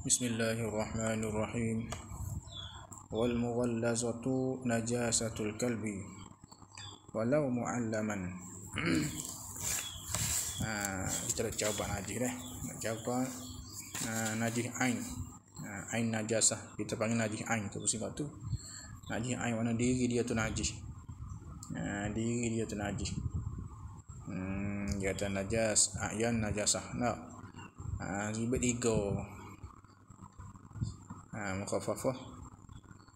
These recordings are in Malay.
بسم الله الرحمن الرحيم والمغلظة نجاسة الكلب ولو معلما kita dah jawab najis dah jawab ah, najis ain ah, ain najasah kita panggil najis ain tu sebab tu najis ain mana diri dia tu najis uh, diri dia tu najis hmm, dia tu najas ayan najasah nak no. uh, ribet ego Ah, mukhaffafah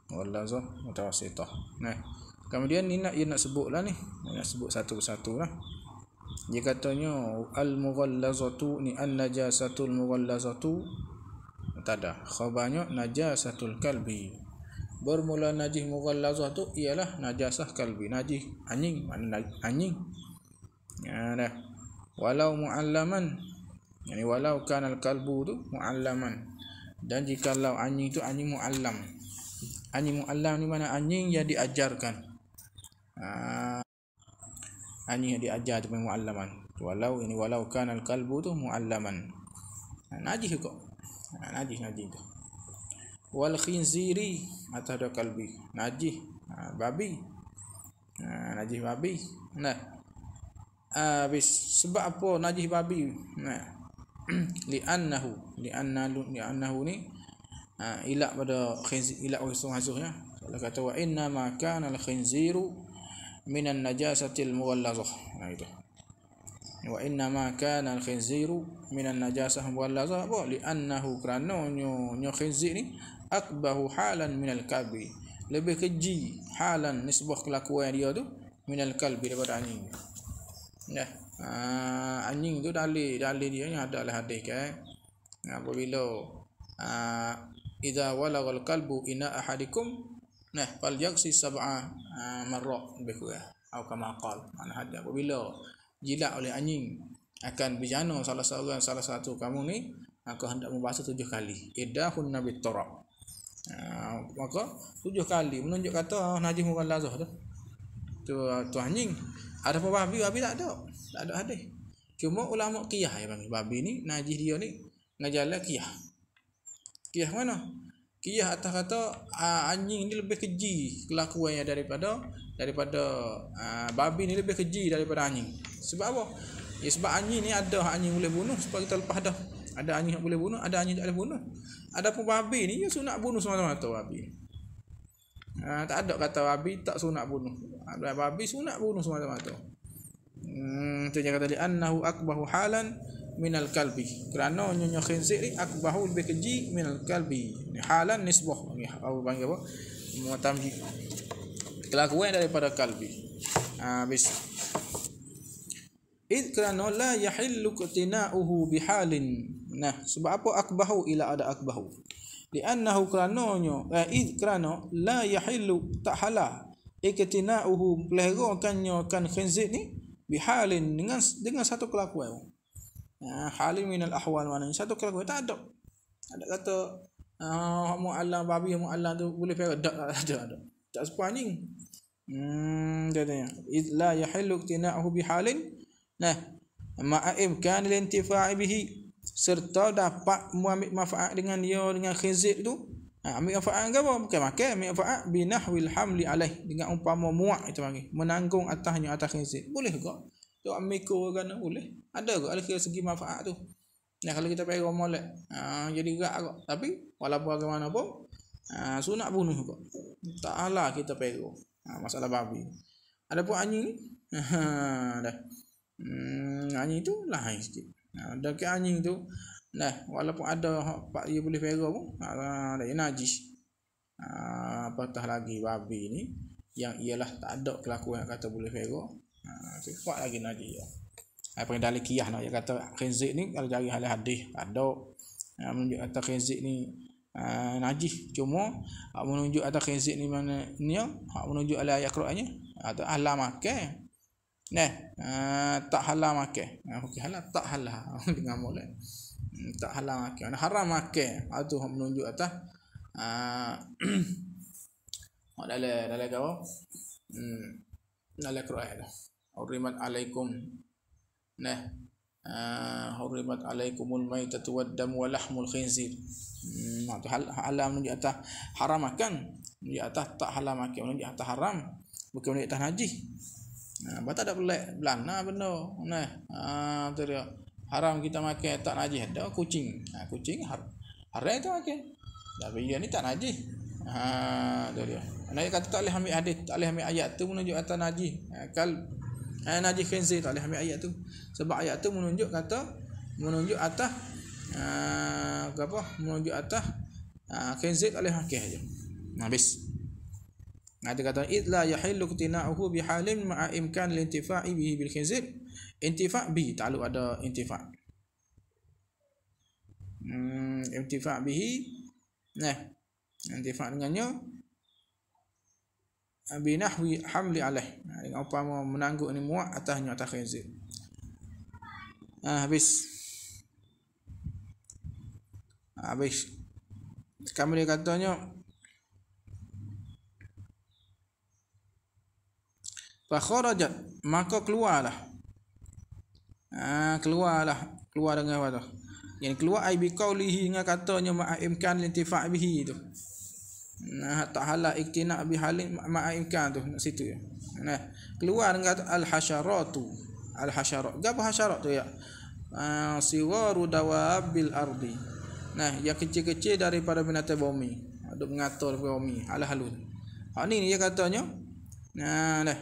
ghalazah mutawassithah nah kemudian ni nak dia nak sebutlah ni dia nak sebut satu persatu lah dia katanya al mughallazatu ni an najasatul mughallazatu tak ada khabarnya najasatul kalbi bermula najih mughallazah tu ialah najasah kalbi najih anjing mana anjing ya dah walau muallaman yani walau kana al kalbu tu muallaman dan jikalau anjing itu anjing mu'allam anjing mu'allam ni mana anjing yang diajarkan ha, anjing yang diajar tu mu'allaman walau ini walau kan al kalbu tu mu'allaman ha, najis juga ha, najis najis tu wal khinziri atau ada kalbi najis ha, babi ha, najis babi nah habis sebab apa najis babi nah li'annahu li'annahu li'annahu ni ha, ilak pada khinzir ilak oleh sungai hazuh ya Allah kata wa inna ma kana al-khinziru minan najasatil mughallazah nah ha, itu wa inna ma kana al-khinziru minan najasah mughallazah apa li'annahu kerana nyo nyo khinzir ni akbahu halan minal kabi lebih keji halan nisbah kelakuan dia tu minal kalbi daripada anjing nah ya. Ah, anjing tu dalil dalil dia yang ada lah hadis kan ah, apabila uh, ah, idza walagal kalbu ina ahadikum nah fal yaksi sab'a uh, marra lebih kurang atau kama qal mana hadis apabila jilat oleh anjing akan berjana salah seorang salah satu kamu ni aku hendak membaca tujuh kali idahun nabi turab maka tujuh kali menunjuk kata oh, najis bukan lazah tu tu, anjing ada apa babi babi tak ada tak ada hadis. Cuma ulama qiyah yang ya, panggil babi ni, najis dia ni ngajalah qiyah. Qiyah mana? Qiyah atas kata anjing ni lebih keji kelakuannya daripada daripada aa, babi ni lebih keji daripada anjing. Sebab apa? Ya, sebab anjing ni ada anjing boleh bunuh sebab kita lepas dah. Ada anjing yang boleh bunuh, ada anjing tak boleh bunuh. ada pun babi ni, ya sunat bunuh semata-mata babi. Ha, tak ada kata babi tak sunat bunuh. Ha, babi sunat bunuh semata-mata. Hmm, tu yang kata dia annahu akbahu halan minal kalbi. Kerana nyonya khinzir ni akbahu lebih keji minal kalbi. Ini halan nisbah. Ini apa panggil apa? Muatam ji. Kelakuan daripada kalbi. Ha, habis. Id kerana la yahillu qtina'uhu bihalin. Nah, sebab apa akbahu ila ada akbahu? Di kerana nyonya eh, id kerana la yahillu tak halah. Iktina'uhu pelihara kan khinzir ni, bihalin dengan dengan satu kelakuan. Ha, halin minal ahwal mana satu kelakuan tak ada. Ada kata uh, ah, mu babi mu tu boleh pergi tak ada ada. Tak, tak sepanjang. Hmm dia tanya id la yahillu iqtina'uhu bihalin nah ma imkan lintifa'i bihi serta dapat muambil manfaat dengan dia dengan khizib tu Ha, ambil afa'an ke apa? Bukan makan. Ambil afa'an binahwil hamli alaih. Dengan umpama muak itu panggil. Menanggung atasnya atas khinzir. Boleh juga, Tu ambil ke kan? Boleh. Ada juga, Alah kira segi manfaat tu. Ya, kalau kita pergi rumah lah. Ha, jadi gerak kok. Tapi walaupun bagaimana pun. Ha, sunat bunuh kok. Tak alah kita pakai ha, masalah babi. Ada pun anjing. Ha, dah. Hmm, anjing tu lain sikit. Ha, dah ke anjing tu. Nah, walaupun ada pak dia boleh pera pun, ha, ada yang najis. Ha, patah lagi babi ni yang ialah tak ada kelakuan yang kata boleh pera. Ha, tu lagi najis dia. Ha, apa yang dalil kiyah nak dia kata khinzir ni kalau dari hal hadis ada ha, menunjuk kata khinzir ni ha, najis cuma ha, menunjuk kata khinzir ni mana ni ha, menunjuk ala ayat Qur'annya atau ahla makan Nah, uh, tak halal makan. Ha, okey, halal tak halal dengan molek. Hmm, tak halal makan mana haram makan ha, tu hak menunjuk atas ha, ah, hak dalam dalam gawa hmm dalam qiraah tu hurrimat alaikum nah ha, hurrimat alaikumul maitatu wad dam wal lahmul khinzir hmm tu hal hal menunjuk atas haram makan di atas tak halal makan menunjuk atas haram bukan menunjuk atas najis Ha, batak ada pelik belana benda. Nah, ha, tu dia haram kita makan tak najis ada kucing ha, kucing haram haram itu makan tapi dia ni tak najis ha tu dia Nabi kata tak boleh ambil hadis tak boleh ambil ayat tu menunjuk atas najis ha, kal ha, najis khinzir tak boleh ambil ayat tu sebab ayat tu menunjuk kata menunjuk atas ha, apa menunjuk atas ha, khinzir tak boleh makan aja ha, habis Nah, dia kata, Itla yahillu ketina'uhu bihalim ma'a imkan lintifa'i bihi bil khinzir intifak bi takluk ada intifak hmm intifak bi, nah intifak dengannya bi nahwi hamli alaih dengan upama menangguk ni muat atasnya atas khinzir ah habis ah, habis kami dia katanya fa kharajat maka keluarlah Ah, keluarlah keluar dengan apa tu yang keluar ai biqaulihi dengan katanya ma'imkan lintifa' bihi tu nah tak halal iktina' bi halin ma'imkan tu nak situ ya nah keluar dengan al hasyaratu al hasyarat gapo hasyarat tu ya ah, siwaru dawabil ardi nah yang kecil-kecil daripada binatang bumi duk mengatur bumi al halun ha ni dia katanya nah dah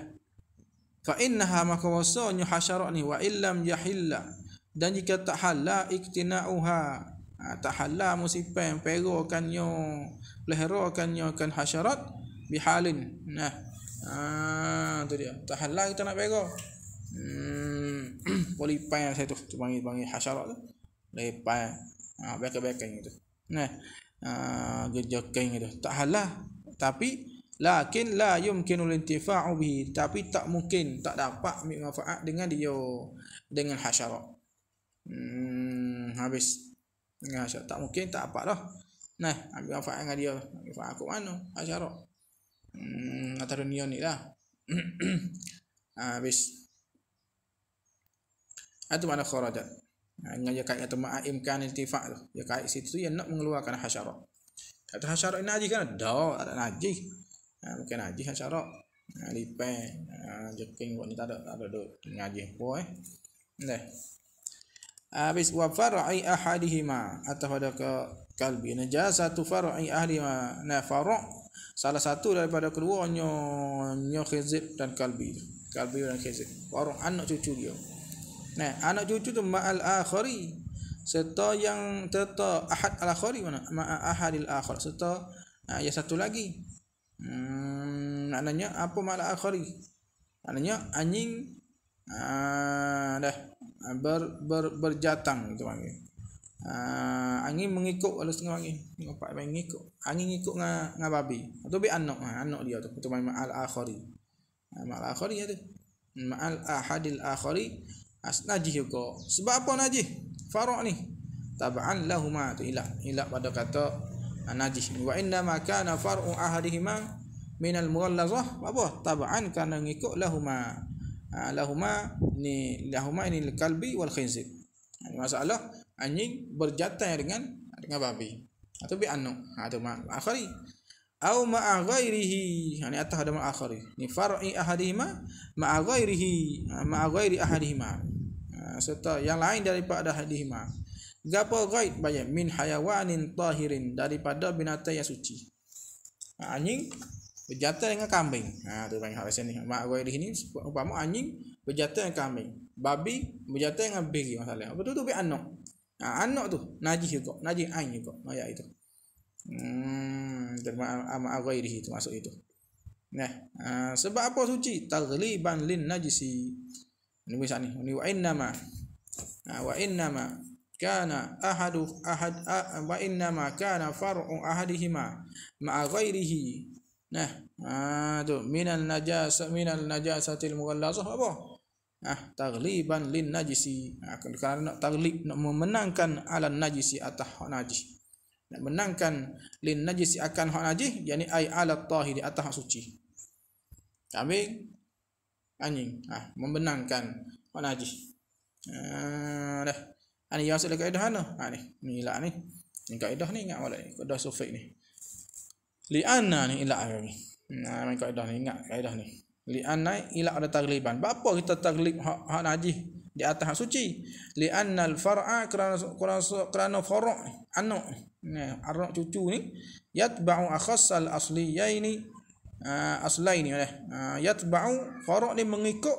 fa innaha makawasanya hasyarat ni wa illam yahilla dan jika tak halal iktina'uha ha, tak halal musibah perokan nyo leherokan nyo kan hasyarat bihalin nah ha, tu dia tak halal kita nak perok hmm. polipai lah saya tu tu panggil panggil hasyarat tu lepai lah. ha, beka-beka gitu nah ah gejokan gitu tak halal tapi lakin la yumkinul intifa'u bihi tapi tak mungkin tak dapat ambil manfaat dengan dia dengan hasyara hmm, habis dengan hasyara tak mungkin tak dapat lah nah ambil manfaat dengan dia ambil manfaat aku mana hasyara hmm, atas dunia ni lah habis itu mana kharajat dengan dia kait kata ma'aim kan intifa' tu dia kait situ yang nak mengeluarkan hasyara kata hasyara ini najis kan dah tak najis ha, bukan ngaji hak syarak ha, lipai ha, jeking buat ni tak ada tak ada duk ngaji apa eh dah habis wa far'i ahadihima atau pada ke kalbi najasatu far'i ahlima na far' salah satu daripada keduanya nyo khizib dan kalbi kalbi dan khizib orang anak cucu dia nah anak cucu tu ma'al akhari serta yang serta ahad al akhari mana ma'a ahadil akhar serta ha, satu lagi Hmm, nak apa makna akhari? Nak anjing ah dah ber, ber, berjatang gitu panggil. Uh, ah, angin mengikut kalau setengah angin tengok main ngikut angin ngikut dengan dengan babi atau bi anak ha, anak dia tu itu main ma'al akhari ha, ma'al akhari ya tu ma'al ahadil akhari as najih ko sebab apa najih farak ni taban lahumah tu ilah ilah pada kata najis ini wa inna ma kana far'u ahadihima min al mughallazah apa tab'an kana ngikut lahuma ha, lahuma ni lahuma ini kalbi wal khinzir masalah anjing berjantan dengan dengan babi atau bi anu ha tu mak akhari au ma ghairihi yani ha, atah ada mak akhari ni far'i ahadihima ma ghairihi ha, ma ghairi ahadihima ha, serta yang lain daripada ahadihima ha, Zapa ghaib banyak min hayawanin tahirin daripada binatang yang suci. Ha, anjing berjantan dengan kambing. Ha tu banyak hal sini. Mak gua ini, sini umpama anjing berjantan dengan kambing. Babi berjantan dengan biri masalah. Apa tu tu bi anak. Ha, anak tu najis juga, najis ain juga. Maya itu. Hmm terma agai di itu masuk itu. Nah, ha, sebab apa suci? Tagliban lin najisi. Ini ni. ini wa innama. Ha, wa innama kana ahadu ahad wa inna ma kana far'u ahadihima ma'a ghairihi nah adu ha, minan najas minan najasatil mughallazah apa Ah, tagliban lin najisi. Ah, ha, kerana taglib, nak memenangkan ala najisi atas najis. Nak menangkan lin najisi akan hak najis, yakni ay ala tahiri atas suci. Kambing, anjing. Ah, ha, membenangkan hak najis. Ah, dah. Ini ah, yang asal kaedah mana? Ha, ni. Ni ilak ni. Ni kaedah ni ingat balik. Kaedah sufik ni. Li'ana ni ilak ni. Nah, main kaedah ni. Ingat kaedah ni. Li'ana ilak ada tagliban. Bapa kita taglib hak, najih di atas hak suci? Li'ana al-far'a kerana, kerana, kerana farak ni. Anak ni. Anak cucu ni. Yatba'u akhas al-asliyaini. Uh, ah, aslain ni oleh uh, yatba'u farak ni mengikut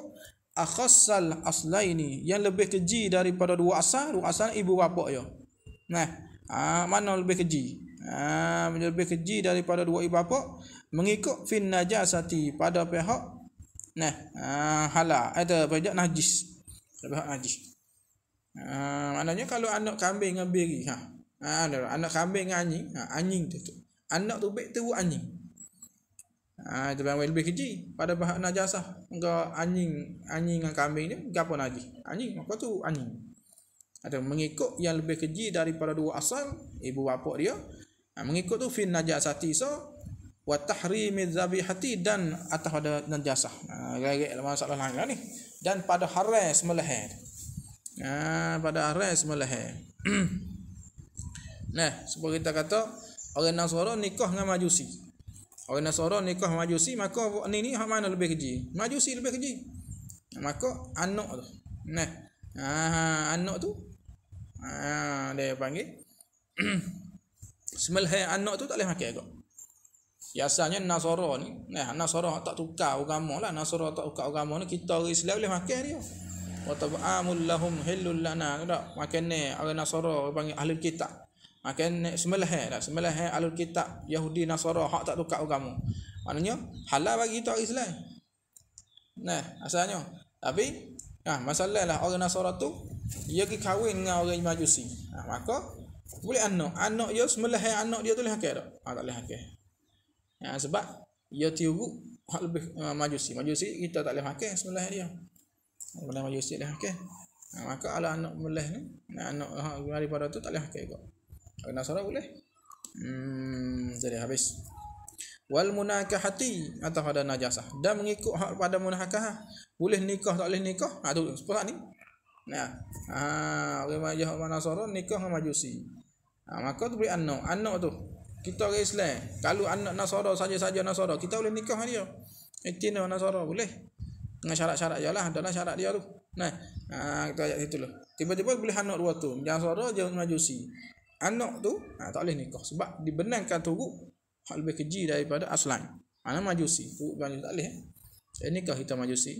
akhassal aslaini yang lebih keji daripada dua asal dua asal ibu bapa ya nah ha, mana lebih keji Ah, lebih keji daripada dua ibu bapa mengikut fin najasati pada pihak nah ha, hala ada eh, pihak najis pihak najis ha, maknanya kalau anak kambing dengan ha, ha, anak kambing dengan anjing anjing tu, tu. anak tu baik tu anjing Ha, itu bang lebih keji pada bahak najasah. Enggak anjing, anjing dengan kambing ni pun lagi? Anjing, maka tu anjing. Ada mengikut yang lebih keji daripada dua asal ibu bapa dia. Ha, mengikut tu fin najasati so wa tahrimi hati dan atas pada najasah. Ha, gerak lah masalah lain lah ni. Dan pada haram semelah. Ha, pada haram semelah. nah, sebab kita kata orang Nasara nikah dengan Majusi. Orang Nasara nikah Majusi maka ni ni hak mana lebih keji? Majusi lebih keji. Maka anak tu. Nah. Ha anak tu. Ha dia panggil. Semelhe anak tu tak boleh makan agak. Biasanya Nasara ni, nah Nasara tak tukar agama lah. Nasara tak tukar agama ni kita orang Islam boleh makan dia. Wa ta'amul lahum halul lana. Tak makan ni orang Nasara panggil ahli kitab. Makan ha, sembelah dah eh, sembelah eh, alur kitab Yahudi Nasara hak tak tukar agama. Maknanya halal bagi kita Islam. Nah, asalnya. Tapi ah ha, masalahlah orang Nasara tu dia pergi kahwin dengan orang Majusi. Ha, maka boleh anak. Anak dia sembelah eh, anak dia tu boleh hakai ah, tak? Ha, tak boleh hakai. Ha, sebab dia tiru hak lebih uh, Majusi. Majusi kita tak boleh hakai sembelah dia. orang Majusi dah hakai. Ha, maka ala anak sembelah ni, anak ha, daripada tu tak boleh hakai kok. Nasara boleh. Hmm, jadi habis. Wal munakahati atau ada najasah. Dan mengikut hak pada munakah. Boleh nikah tak boleh nikah? Ha tu sepatutnya ni. Nah. Ha, orang majah Nasara nikah dengan Majusi. Ha, maka tu boleh anak. Anak tu kita orang Islam. Kalau anak Nasara saja-saja Nasara, kita boleh nikah dia. Itina Nasara boleh. Dengan syarat-syarat jelah, lah. Dalam syarat dia tu. Nah, ha, kita ajak situ lah. Tiba-tiba boleh anak dua tu. Nasara je Majusi anak tu ha, tak boleh nikah sebab dibenarkan turuk hak lebih keji daripada aslan ha, mana majusi tu kan tak boleh eh? nikah kita majusi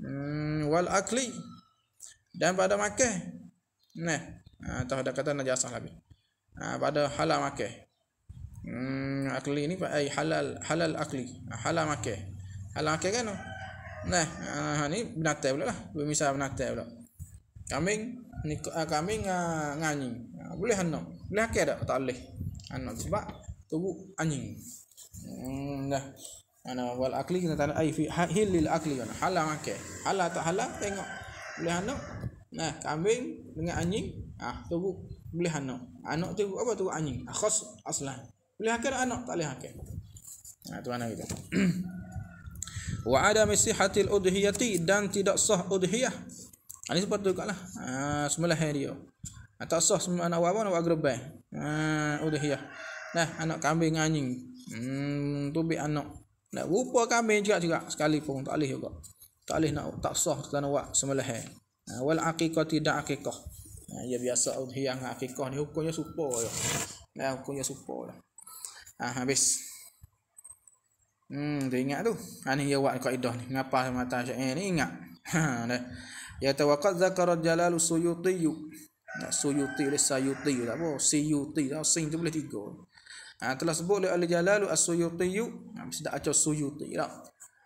hmm, wal akli dan pada makan nah ha, tak ada kata najasah lagi ha, pada halal makan hmm, akli ni pakai eh, halal halal akli ha, halal makan halal makan kan nah ha, ha ni binatang pula lah misal binatang pula kambing ni ah, kami ng nganying ah, boleh ano boleh ke ada tak boleh ano sebab tubuh anjing hmm, dah ana wal akli kita tanda ai fi ha- lil akli kan hala make hala tak hala tengok boleh ano nah kambing dengan anjing ah tubuh boleh ano anak tu apa tu anjing ah, khas aslan boleh ke anak tak boleh ke nah tu ana kita wa ada mesihatil udhiyati dan tidak sah udhiyah ini sebab tu juga lah. Ha, semula hari dia. Ha, tak sah semua anak wabah, anak wabah Ha, udah ya. Nah, anak kambing anjing. Hmm, tu anak. Nak rupa kambing juga juga sekali pun tak boleh juga. Tak boleh nak tak sah tanah wak semula hari. Ha, wal aqiqah tidak aqiqah. Ha, ya biasa udah ya dengan aqiqah ni hukumnya supa ya. Nah, hukumnya supa lah. Ha, habis. Hmm, dia ingat tu. Ani ha, ya wak kaedah ni. Ngapa mata syair ni ingat. Ha, dah. Ya tawaqad zakara jalalu suyuti. Nah, suyuti oleh sayuti tak apa. Suyuti tak sing tu boleh tiga. Ha, telah sebut oleh Al-Jalalu As-Suyuti. Ha, ah, mesti tak acau suyuti lah.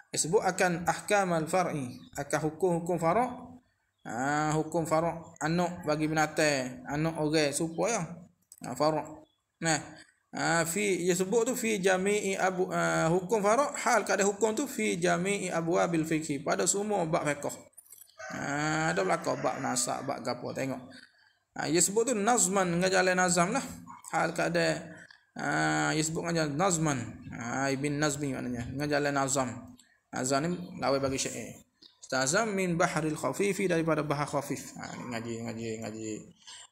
Dia sebut akan ahkam al-far'i. Akan hukum-hukum farok. Ha, ah, hukum farok. Anak bagi binatang. Anak orang. Supaya. Ya. Ha, farok. Nah. Ha, fi, dia sebut tu. Fi jami'i abu. Uh, hukum farok. Hal kat hukum tu. Fi jami'i abu abil fikir. Pada semua bab fekoh. Ha, ah, ada belakang bab nasak, bab gapo tengok. Ha, ah, dia sebut tu nazman dengan jalan nazam lah. Hal ada ha, dia sebut dengan jalan nazman. Ha, Ibn Nazmi maknanya. Dengan jalan nazam. Nazam ni lawai bagi syair. Ustazam min bahril khafifi daripada bahar khafif. Ha, ngaji, ngaji, ngaji.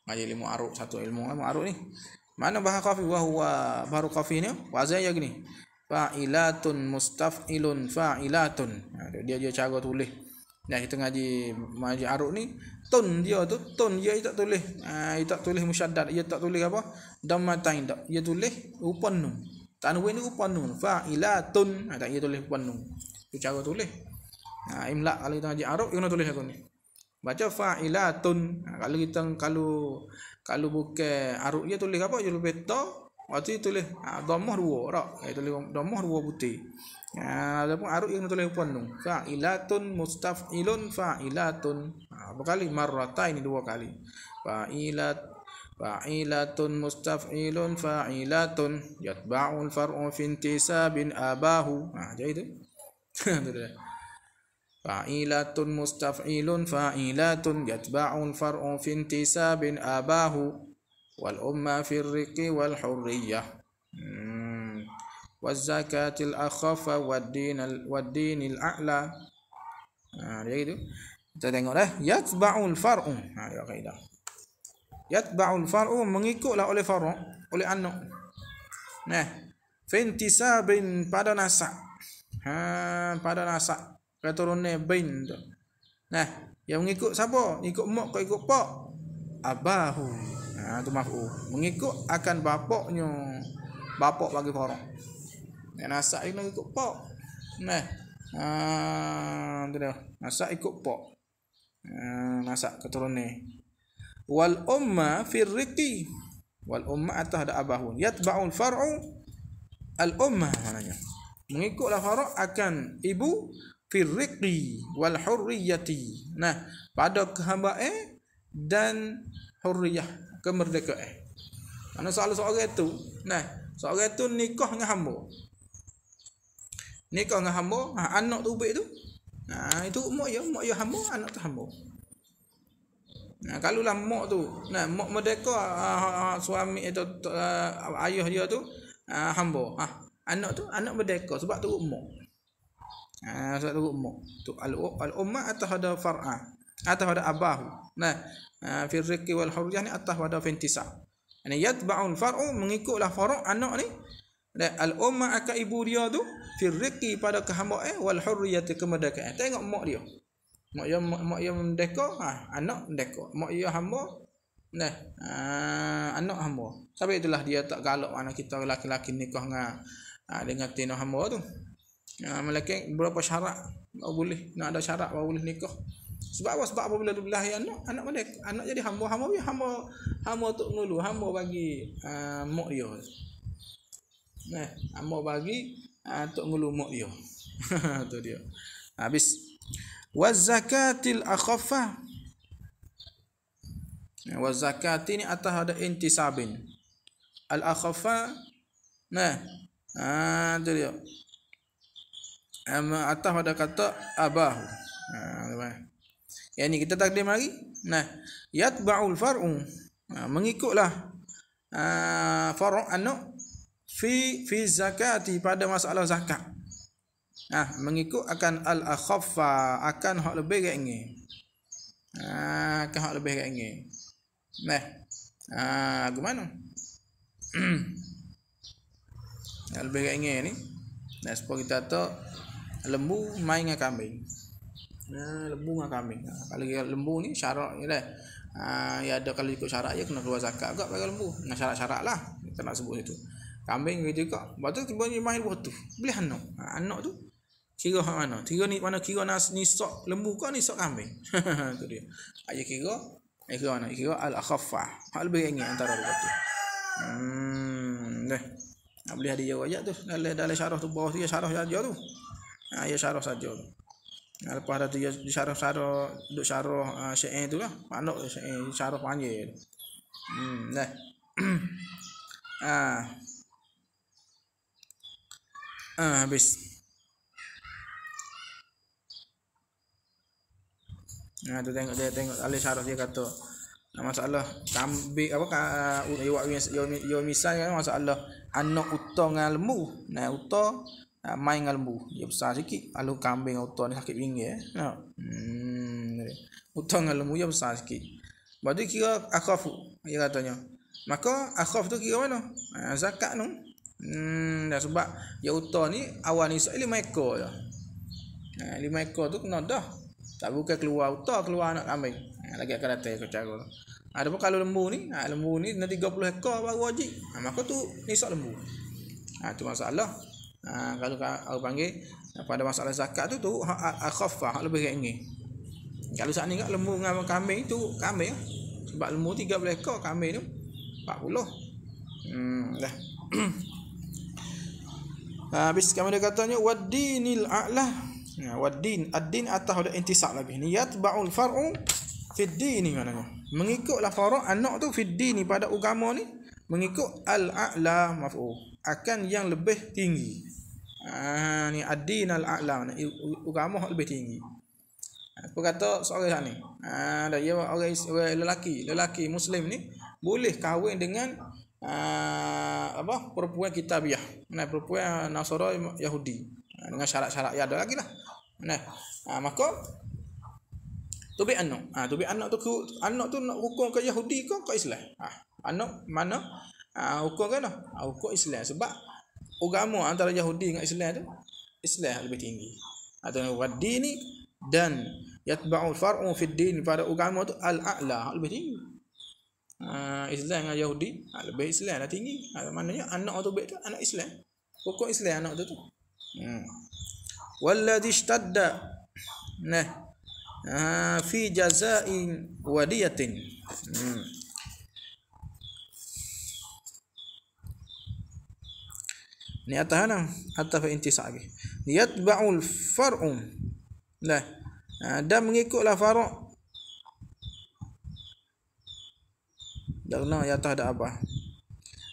Ngaji ilmu aruk. Satu ilmu eh, ilmu aruk ni. Mana bahar khafif? Wahuwa bahar khafif ni. Wazan yang ni. Fa'ilatun mustaf'ilun fa'ilatun. Ha, dia dia cara tulis. Dan kita ngaji Majlis aruk ni Ton dia tu Ton dia tak tulis uh, Dia tak tulis ah, musyadad Dia tak tulis apa Dammatain tak Dia tulis Upan nun Tanwin ni upan nun Fa'ila ha, ah, Tak dia tulis upan nun Itu cara tulis ha, ah, imla kalau kita ngaji Arab Kita nak tulis aku ni Baca fa'ilatun, ha, Kalau kita Kalau Kalau buka aruk dia tulis apa Dia lebih tak Waktu itu tulis ah, domoh dua rok. Ya, eh, tulis domoh dua putih. Ya, ah, ada pun aruk yang tulis puan nung. Fa'ilatun mustaf'ilun fa'ilatun. Ah, apa kali? Marrata ini dua kali. Fa'ilat fa'ilatun mustaf'ilun fa'ilatun. Yatba'ul far'u fintisa bin abahu. Ah, jadi itu. Fa'ilatun mustaf'ilun fa'ilatun. Yatba'ul far'u fintisa bin abahu wal umma fir riqi wal hurriyah hmm. waz zakatil akhaf wad din al wad din al a'la ha dia gitu kita tengoklah yatba'ul far'u ha ya kaidah yatba'ul far'u mengikutlah oleh far'u oleh anak nah fintisabin pada nasab ha pada nasab keturunan bin tu nah yang mengikut siapa ikut mak ke ikut pak abahu Ha tu maf'ul. Mengikut akan bapaknya. Bapak bagi farang. Nak nasak ni ikut pak. Nah. Ha tu dah. Nasak ikut pak. Ha nasak keturunan. Wal umma fir riqi. Wal umma atah ada abahun. Yatba'ul far'u al umma maknanya. Mengikutlah farang akan ibu firriqi wal hurriyati nah pada kehambaan eh, dan hurriyah kemerdekaan. Mana eh. soal seorang itu, nah, seorang itu nikah dengan hamba. Nikah dengan hamba, ha, anak tu ubik tu. Nah, ha, itu mak ya, mak ya hamba, anak tu hamba. Nah, ha, kalau lah mak tu, nah, mak merdeka ha, ha, ha suami itu ha, ayah dia tu ha, hamba. Ha, anak tu anak merdeka sebab tu mak. Ha, sebab tu mak. Tu al-ummah atau ada far'ah atau pada abahu nah ah, firqi wal hurriyah ni atau pada fintisa ini yatba'u al far'u mengikutlah far'u anak ni dan al umma aka ibu dia tu firqi pada kehambaan eh, wal hurriyah kemerdekaan tengok mak dia mak dia mak dia mendeka ha, anak mendeka mak dia hamba nah uh, anak hamba Tapi itulah dia tak galak mana kita lelaki-lelaki nikah dengan ha, dengan tino hamba tu Ha, uh, melainkan berapa syarat tak boleh nak ada syarat baru boleh nikah sebab apa? Sebab apabila dia lahir anak, anak mana? Anak jadi hamba. Hamba ni hamba hamba tok ngulu, hamba bagi uh, ah, mak dia. Nah, eh, hamba bagi uh, tok ngulu mak dia. tu dia. Habis. Wa zakatil akhaffa. Eh, wa zakati ni atas ada intisabin. Al akhaffa. Nah. Ah, tu dia. Am atah ada kata abah. Ah, ha, tu baik. Yang ini kita takdim lagi. Nah, yatba'ul far'u. Nah, ha, mengikutlah uh, far'u anu fi fi zakati pada masalah zakat. Nah, ha, mengikut akan al akhfa akan hak lebih kayak ni. Ah, akan hak lebih kayak ni. Nah. Ah, gimana? lebih ke ini ni. Nah, supaya kita tahu lembu main dengan kambing. Ha, lembu dengan kambing. Ha, kalau dia lembu ni syarat ni lah. Ha, ya ada kalau ikut syarat dia kena keluar zakat juga pada lembu. Dengan syarat-syarat lah. Kita nak sebut itu. Kambing gitu juga. Lepas tu tiba ni main buah tu. Beli anak. Ha, anak tu kira hak mana? Kira ni mana kira nas ni sok lembu ke ni sok kambing. tu dia. Ayo kira. Ayo kira mana? Kira al khaffa. Hal bagi antara dua tu. Hmm, deh. Nak beli hadiah jawab aja tu. Dalam dalam syarah tu bawah tu ya syarah saja tu. Ha ya syarah saja tu lepas dah dia syarah-syarah duk syarah uh, syair tu lah manuk syair syarah panjang hmm dah ah ah habis Nah tu tengok dia tengok alih syarah dia kata nah, masalah tambik apa ka uh, yo yo misal kan masalah anak utong dengan lembu nah utang ha, main dengan lembu dia besar sikit lalu kambing otak ni sakit pinggir eh no. Ya. hmm otak dengan lembu dia besar sikit Lepas tu kira akhaf dia katanya maka akhaf tu kira mana ha, zakat tu hmm dah sebab dia otak ni awal ni sekali lima ekor je ha, lima ekor tu kena dah tak bukan keluar otak keluar anak kambing ha, lagi akan datang ke cara tu ada pun kalau lembu ni, lembu ni dah 30 ekor baru wajib. Ha, maka tu nisak lembu. Ha, tu masalah. Ha, kalau kau panggil pada masalah zakat tu tu ha, ha, akhaffa hak lebih ringan. Kalau saat ni kat lembu dengan kambing tu kambing ya? sebab lembu 13 ekor kambing tu 40. Hmm dah. Ha, habis kami dia katanya waddinil a'la. Ya, waddin ad-din atau ada intisak lagi. Niat ba'ul far'u fi dini mana tu? Mengikutlah farak anak tu fi pada agama ni mengikut al-a'la maf'u akan yang lebih tinggi ah ni adin al a'la agama lebih tinggi aku kata seorang sana ah, ha dah dia orang, orang lelaki lelaki muslim ni boleh kahwin dengan uh, apa perempuan kitabiah mana perempuan nasara yahudi ah, dengan syarat-syarat yang ada lagi lah mana, ah maka tu bi anak ah tu bi anak tu anak tu nak hukum ke yahudi ke ke islam ah anak mana ah hukum kena ha, hukum islam sebab agama antara Yahudi dengan Islam tu Islam lebih tinggi. Atau wadi ni dan yatba'u far'u fid din pada agama tu al-a'la lebih tinggi. Uh, Islam dengan Yahudi ha, lebih Islam lah tinggi. Uh, maknanya anak tu baik tu anak Islam. Pokok Islam anak tu tu. Hmm. Walladhi shtadda nah. ah, fi jaza'in wadiyatin. Hmm. ni atas ana atas fa intisar lagi yatba'ul far'u lah ha, dan mengikutlah far'u darna ya tah apa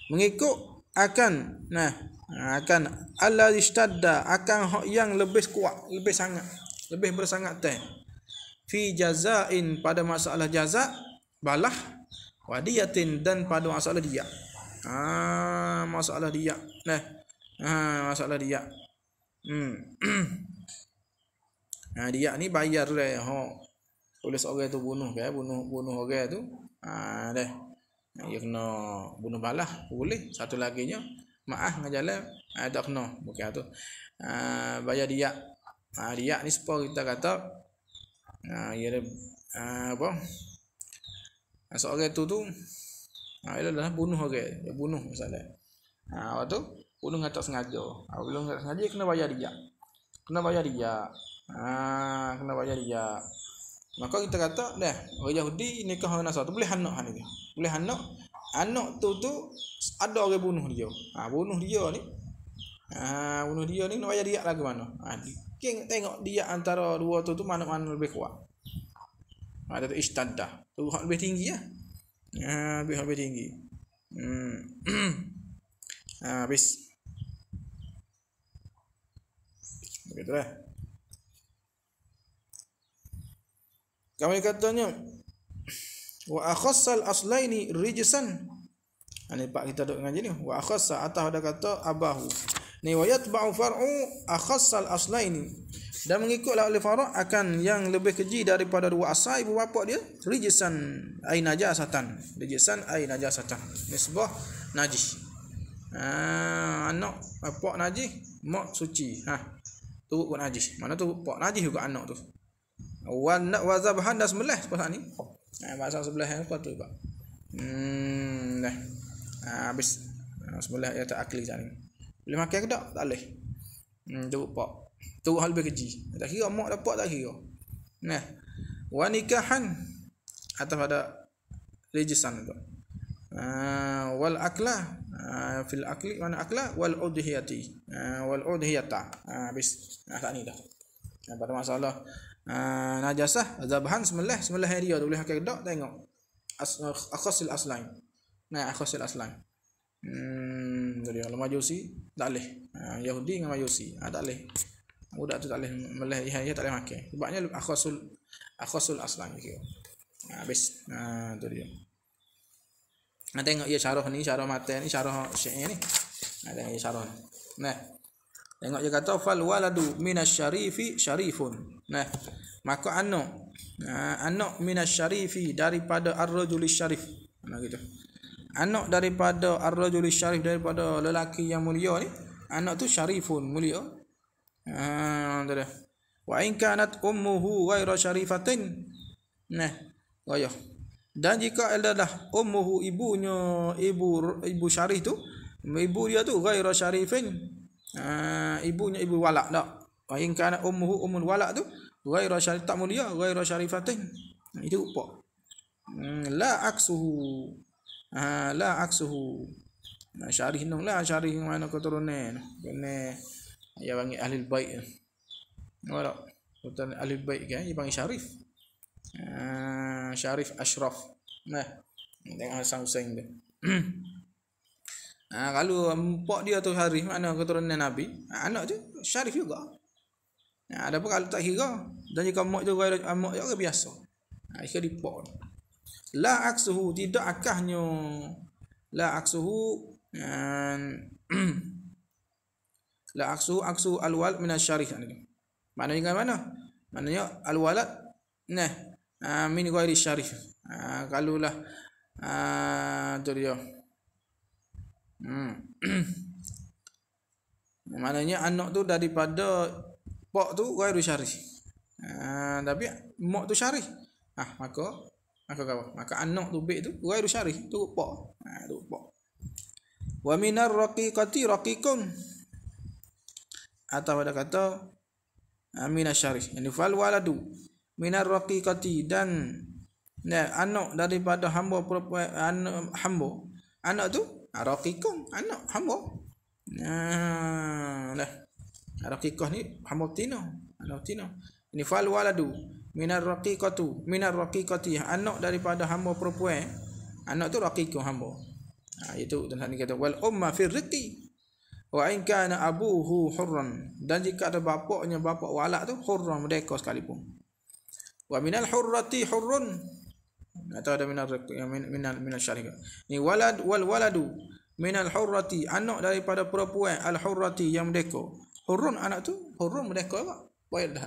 mengikut akan nah ha, akan Allah istadda akan hak yang lebih kuat lebih sangat lebih bersangat teh fi jazain pada masalah jazak balah wadiyatin dan pada masalah dia ha, ah masalah dia nah Ha, masalah dia. Hmm. ha, dia ni bayar le ha. Oleh seorang tu bunuh ke, eh. bunuh bunuh orang tu. Ha, deh. Ha, dia kena bunuh balah boleh. Satu lagi nya maaf dengan jalan ha, tak kena bukan tu. Ha, bayar dia. Ha, dia ni sepo kita kata ha, ya apa? Ha, seorang tu tu ha, dia dah bunuh orang, dia bunuh masalah. Ha, waktu ulung tak sengaja ulung tak sengaja kena bayar dia kena bayar dia ha kena bayar dia maka kita kata dah orang Yahudi nikah dengan satu boleh anak dia. boleh anak anak tu tu ada orang bunuh dia ha bunuh dia ni ha bunuh dia ni kena bayar dia lagu mana ha king tengok dia antara dua tu tu mana mana lebih kuat ada ha, tu istanta tu hak lebih tinggi ya ha lebih lebih tinggi hmm ha bis. Begitulah. Eh? Kami katanya wa akhassal aslaini rijsan. Ani ha, pak kita dok ngaji ni wa akhassa atah ada kata abahu. Ni wa yatba'u far'u akhassal aslaini. Dan mengikutlah oleh Farah akan yang lebih keji daripada dua asal ibu bapa dia. Rijisan air najasatan. Rijisan air najasatan. Nisbah najis. Ah, anak bapa najis, mak suci. Ha tu buat najis mana tu buat najis juga anak tu wan nak wazab handa sebelah sebelah ni eh, bahasa sebelah yang tu juga hmm dah ah, habis ah, sebelah ya tak akli jalan boleh makan ke tak tak boleh hmm tu buat tu hal bekerji tak kira mak dapat tak kira nah wanikahan atau pada rejisan tu ah wal aklah Ah, fil akli mana akla wal udhiyati uh, wal udhiyata uh, habis nah tak ni dah nah, pada masalah uh, najasah zabhan semelah semelah area tu boleh kedok tengok As, uh, akhasil aslain nah akhasil aslain hmm dari alam majusi tak leh uh, yahudi dengan majusi uh, tak leh budak tu tak leh melah ya, ya tak leh makan sebabnya akhasul akhasul aslain gitu okay. habis uh, tu dia Nah tengok ya syarah ni, syarah mata ni, syarah syair ni. Nah tengok ya syarah ni. Nah. Tengok dia kata fal waladu minasyarifi syarifun. Nah. Maka anak nah, anak minasyarifi daripada ar-rajuli syarif. Nah gitu. Anak daripada ar-rajuli syarif daripada lelaki yang mulia ni, anak tu syarifun mulia. Ah, tu dah. Wa in kanat ummuhu ghayra syarifatin. Nah. Oh ya dan jika adalah ummuhu ibunya ibu ibu syarif tu ibu dia tu ghairu syarifin uh, ibunya ibu walak tak lain kerana ummuhu umul walak tu ghairu syarif tak mulia ghairu syarifatin ha, itu apa hmm, la aksuhu ha, la aksuhu nah, ha, syarif nung lah syarif mana keturunan kena ya panggil ahli bait Walau, kata ahli Baik kan, dia panggil Syarif uh, Syarif Ashraf nah dengan Hasan Hussein tu Ha, ah, kalau empat dia tu Syarif mana keturunan Nabi? Ha, anak tu Syarif juga. Ha, ada pun kalau tak kira dan jika mak tu gaya mak juga biasa. Ha, jika dipak La aksuhu tidak akahnya. La aksuhu dan La aksuhu aksu alwal minas syarif. Maknanya dengan mana? Maknanya alwalat. Nah, Ah, min ghairi syarih uh, ah, kalau lah uh, ah, dia hmm. maknanya anak tu daripada pak tu ghairu syarih uh, tapi mak tu syarih ah maka maka apa maka anak tu bek tu ghairu syarih tu pak ah tu pak wa minar raqiqati raqiqun atau ada kata amina syarih ini yani fal waladu minar raqiqati dan ya, anak daripada hamba perempuan hamba anak tu ah, raqiqah anak hamba nah lah raqiqah ni hamba tina anak tina ini fal waladu minar raqiqatu minar raqiqati anak daripada hamba perempuan anak tu raqiqah hamba ha, itu dan ni kata wal umma fi riqi wa in kana abuhu hurran dan jika ada bapaknya bapak walak tu hurran merdeka sekalipun wa minal hurrati hurrun atau ada minal minal minal syarih ni walad wal waladu minal hurrati anak daripada perempuan al hurrati yang merdeka hurrun anak tu hurrun merdeka apa bayar dah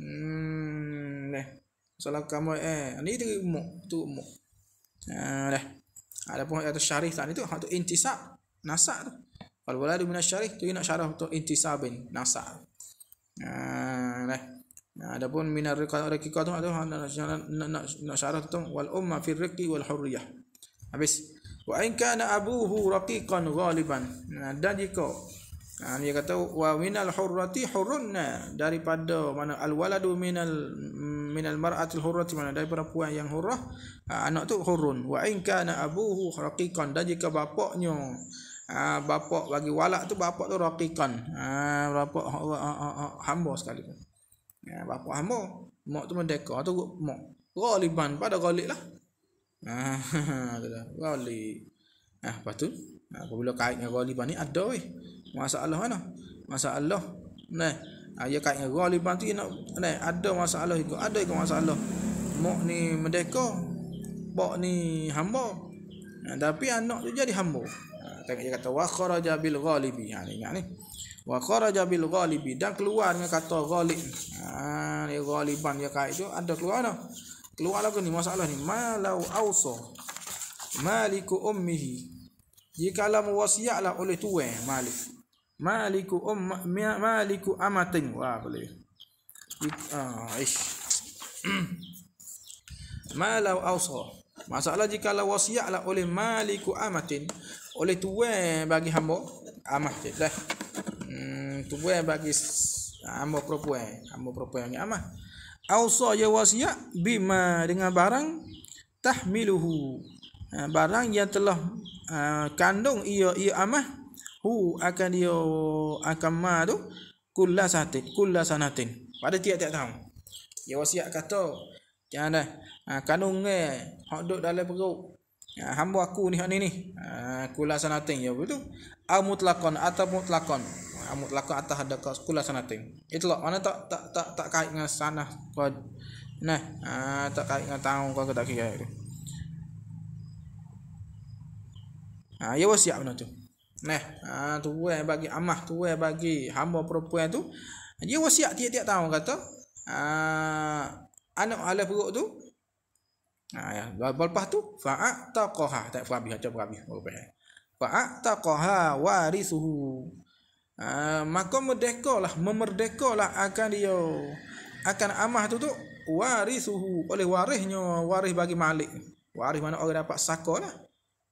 hmm leh salah kamu eh ni tu mu tu mu leh ada pun ada syarih tadi tu hak tu intisab nasab tu kalau boleh ada minat syarih tu nak syarah untuk intisabin nasab ah leh Nah, adapun minar riqat ada kikah tu ada nak tu wal umma fi riqi wal hurriyah. Habis. Wa in kana abuhu rakiqan ghaliban. Nah, dan jika nah, dia kata wa minal hurrati hurunna daripada mana al waladu minal minal mar'ati al hurrati mana Daripada puan yang hurrah ah, anak tu hurun wa in kana abuhu rakiqan. dan jika bapaknya Ah bapak bagi walak tu bapak tu raqiqan. Ah bapak ah, ah, hamba sekali Ha, bapa hamba. Mak tu merdeka lah. ah, tu mak. Galiban pada galik lah. Ha, ha, galik. Ha, lepas tu. Ha, apabila kait dengan galiban ni ada weh. Masalah mana? Masalah. Nah. Ha, ya kait dengan galiban tu ya nak. Nah, ada masalah ikut. Ada ikut masalah. Mak ni merdeka. Bak ni hamba. Ha, tapi anak tu jadi hamba. tengok dia kata. Wa kharaja bil galibi. Ha, ingat ni wa kharaja bil ghalib dan keluar dengan kata ghalib ha ah, ni ghaliban ya kai tu ada keluar dah keluar lagu ni masalah ni malau ausa maliku ummihi jika la mewasiatlah oleh tuan malik maliku um maliku amatin wah boleh ah ish malau ausa masalah jika la wasiatlah oleh maliku amatin oleh tuan bagi hamba amah je lah hmm, tu buat bagi ambo perempuan ambo perempuan yang amah awsa ya wasiat bima dengan barang tahmiluhu ha, barang yang telah ha, kandung ia ia amah hu akan dia akan ma tu kulla sanatin kulla sanatin pada tiap-tiap tahun ya wasiat kata jangan dah uh, kandung eh hok duduk dalam perut Ha, hamba aku ni hak ni ni. Ha, ah, kula sanatin ya betul. Amutlakon atau mutlakon. Amutlakon ah, atau ada kula sanatin. Itulah mana tak tak tak tak kait dengan sanah kod. Nah, ha, tak kait dengan tahu. kau ke tak kira itu. Ha, ya was siap tu. Nah, ha, tu yang bagi amah, tu yang bagi hamba perempuan tu. Dia ya, was siap tiap-tiap tahun kata. Ha, anak ala perut tu Nah, ya. Lepas tu fa'a taqaha tak fa'a biha cuba biha rupanya. Fa'a taqaha warisuhu. Ah, maka merdekalah, memerdekalah akan dia. Akan amah tu tu warisuhu oleh warisnya, waris bagi malik. Waris mana orang dapat saka lah.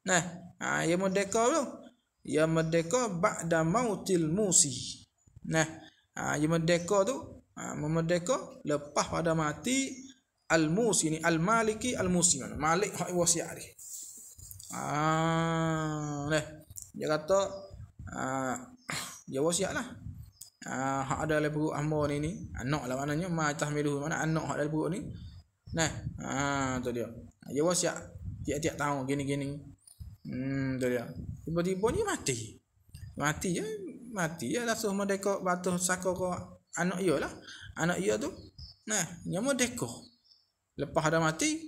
Nah, ah ha, ia merdeka tu. Ia merdeka ba'da mautil musi. Nah, ah ha, merdeka tu, ah memerdeka lepas pada mati al mus ini al maliki al musiman malik hak wasi ari ah neh dia kata ah dia wasi lah ah hak ada lebu hamba ni ni anak ah, lah maknanya ma tahmilu mana anak ah, hak lebu ni neh ah tu dia dia wasi tiap-tiap tahu, gini-gini hmm tu dia tiba-tiba ni mati mati je ya? mati ya langsung mereka batu sakok anak iyalah anak iya tu nah nyamo dekoh lepas dah mati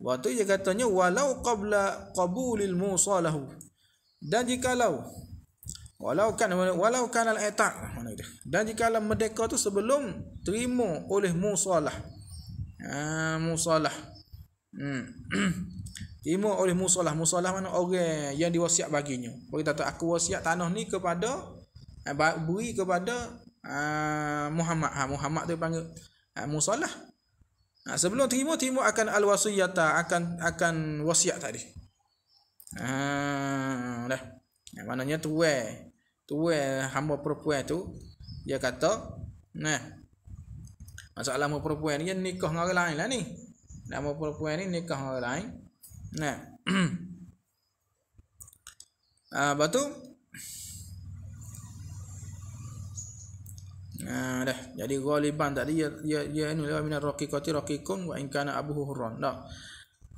waktu dia katanya walau qabla qabulil musalahu dan jikalau walau kan walau kan al etak mana dia dan jikalau merdeka tu sebelum terima oleh musalah ha, musalah hmm. terima oleh musalah musalah mana orang yang diwasiat baginya bagi tahu aku wasiat tanah ni kepada eh, beri kepada uh, Muhammad ha, Muhammad tu panggil uh, musalah Ha, sebelum terima terima akan al wasiyata akan akan wasiat tadi. Ha dah. Ya, maknanya tuai tuai hamba perempuan tu dia kata nah masalah hamba perempuan ni nikah dengan orang lain lah ni. Hamba perempuan ni nikah dengan orang lain. Nah. Ah ha, batu Ha, dah. Jadi ghaliban tak ya ya ya anu la min ar-raqiqati raqiqun wa in kana abu hurran. Dah.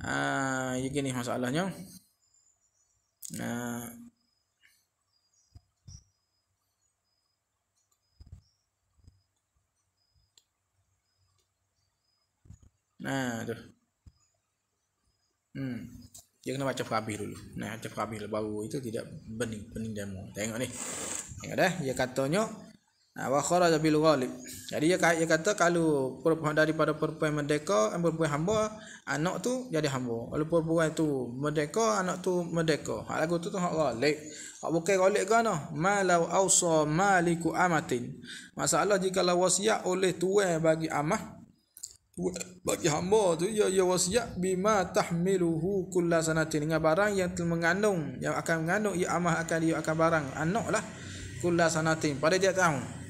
Ha, ya gini masalahnya. Ha. Nah, ha, tu. Hmm. Dia kena baca Fabi dulu. Nah, baca Fabi baru itu tidak bening, bening demo. Tengok ni. Tengok dah, dia katanya Nah, wa kharaja bil ghalib. Jadi ya dia kata kalau perempuan daripada perempuan merdeka, perempuan hamba, anak tu jadi hamba. Kalau perempuan tu merdeka, anak tu merdeka. Hak lagu tu tu hak ghalib. Hak bukan ghalib kan noh. Malau ausa maliku amatin. Masalah jika la wasiat oleh tuan bagi amah bagi hamba tu ya ya wasiat bima tahmiluhu kullasanatin dengan barang yang telah mengandung yang akan mengandung ia amah akan dia akan barang anak lah kulla sanatin pada dia tahu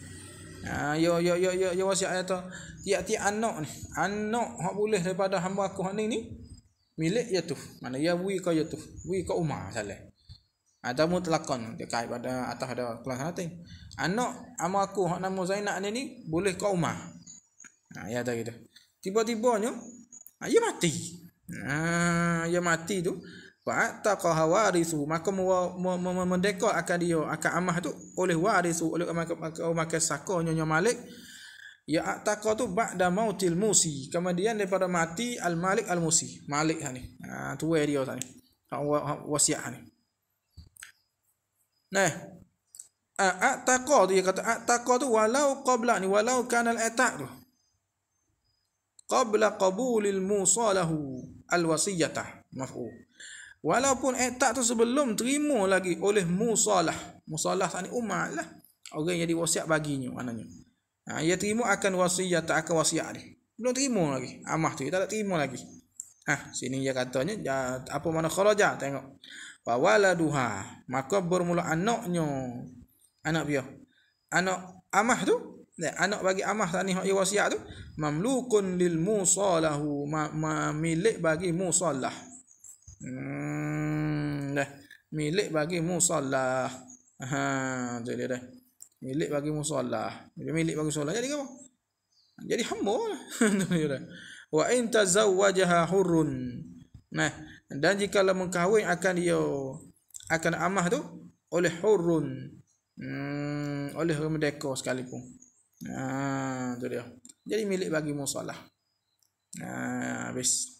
Ha, yo yo yo yo yo wasiat ayat tu. Tiap-tiap anak ni, anak hak boleh daripada hamba aku hak ni ni milik ya tu. Mana ya bui kau ya tu. Bui kau Umar salah. Ha, ada mu telakon dekat pada atas ada kelas hati. Anak ama aku hak nama Zainab ni ni boleh kau Umar. Ha ya tu gitu. Tiba-tibanya ha, ya mati. Ha ya mati tu. Fa'ataqa hawarisu maka mendekat akan dia akan amah tu oleh warisu oleh maka oh, maka, maka sako nyonya Malik ya ataqa tu ba'da mautil musi kemudian daripada mati al Malik al Musi Malik ha ni ha tu dia tadi ha, ha, wasiat ha ni nah ha, ataqa tu dia kata ataqa tu walau qabla ni walau kana al ataq tu qabla qabulil musalahu al wasiyata maf'ul Walaupun etak tu sebelum terima lagi oleh musalah. Musalah sana umat lah. Orang yang wasiat baginya maknanya. Ha, ia terima akan wasiat tak akan wasiat ni. Belum terima lagi. Amah tu dia tak terima lagi. Ha, sini dia katanya ya, apa mana kharaja tengok. Wa waladuha maka bermula anaknya. Anak dia. Anak amah tu ya, anak bagi amah tadi hak wasiat tu mamlukun lil musalahu ma, ma, milik bagi musalah Hmm, dah. Milik bagi musallah. Ha, tu dia dah. Milik bagi musallah. Jadi milik bagi solat jadi apa? Jadi hamba Tu dia dah. Wa in tazawwajaha hurrun. Nah, dan jika lah mengkahwin akan dia akan amah tu oleh hurrun. Hmm, oleh remdeko sekalipun. Ha, tu dia. Jadi milik bagi musallah. Ah, habis.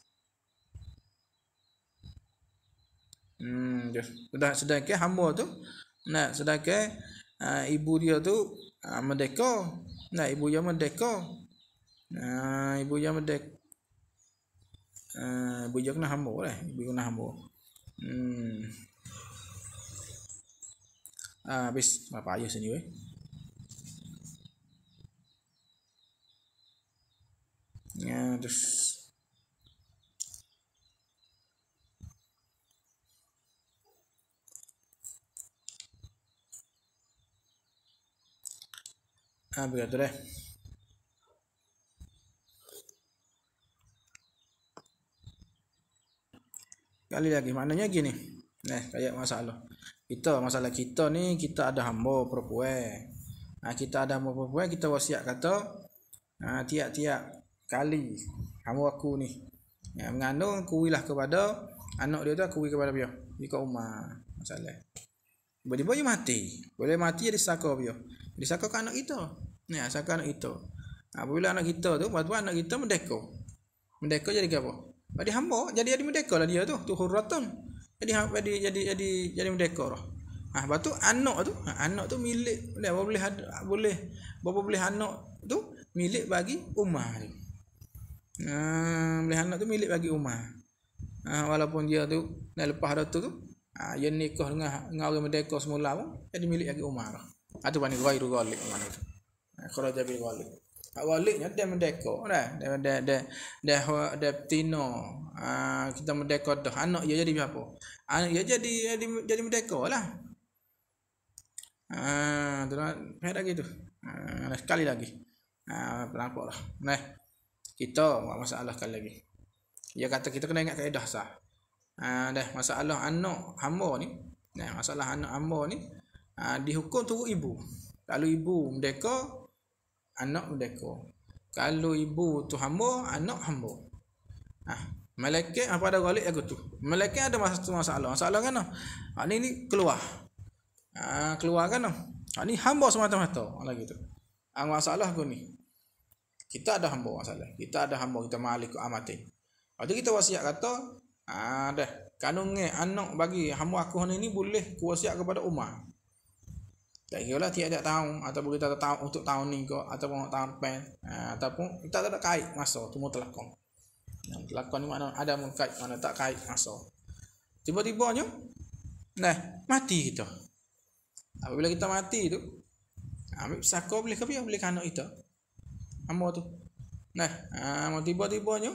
Hmm, dia. Sudah sedangkan hamba tu nak sedangkan ha, ibu dia tu ha, merdeka. Nak ibu dia merdeka. Ha, ibu dia merdeka. Ha, ibu dia kena hamba lah. Eh. Ibu kena hamba. Hmm. Ha, habis. Bapa ayah sini weh. Ya, terus. Ah tu deh. Kali lagi maknanya gini. Nah, eh, kayak masalah. Kita masalah kita ni kita ada hamba perempuan. Nah, ha, kita ada hamba perempuan kita wasiat kata nah, ha, tiap-tiap kali hamba aku ni ya, mengandung kuilah kepada anak dia tu kuil kepada dia. Ikut rumah masalah. Boleh boleh mati. Boleh mati jadi saka dia. Jadi saka ke anak itu. Ni asalkan anak kita. Apabila anak kita tu, waktu anak kita merdeka. Merdeka jadi apa? Jadi hamba, jadi jadi merdeka lah dia tu. Tu hurratun. Jadi jadi jadi jadi jadi merdeka lah. Ha, lepas tu anak tu, anak tu milik boleh apa boleh boleh berapa boleh anak tu milik bagi umat. Ha, boleh anak tu milik bagi umat. Ha, walaupun dia tu dah lepas dah tu tu, ha, dia nikah dengan dengan orang merdeka semula pun jadi milik bagi umat. Ha, tu panggil ghairu ghalik mana tu. Bani, kharaja bil walid awaliknya dia mendeko dah dia dia dia dah dia tino ah, kita mendeko dah anak dia jadi apa anak dia jadi jadi jadi mendeko lah ah tu lah lagi tu ah sekali lagi ah pelampok lah nah kita buat masalah sekali lagi dia kata kita kena ingat kaedah sah ah dah masalah anak hamba ni nah masalah anak hamba ni ah dihukum turut ibu kalau ibu mendeko anak mereka. Kalau ibu tu hamba, anak hamba. Ah, ha. malaikat apa ada galak aku tu. Malaikat ada masa masa tu satu masa Masalah kan? Ha ni ni keluar. Ah, ha, keluar kan? Ha ni hamba semata-mata. Allah gitu. Ang ah, masalah aku ni. Kita ada hamba masalah. Kita ada hamba kita malik amati. Ada kita wasiat kata, ah ha, dah kanungnya anak bagi hamba aku ni ni boleh kuasiat kepada Umar. Tak kira lah tiada tahun ataupun kita tak tahu untuk tahun ni ke ataupun untuk tahun depan ha, ataupun kita tak ada kait masa tu mu telakon. Yang ha, telakon ni makna ada mengkait mana tak kait masa. Tiba-tiba nya nah mati kita. Apabila kita mati tu ambil sako boleh ke boleh anak kita. Ambo tu. Nah, ah tiba-tiba nya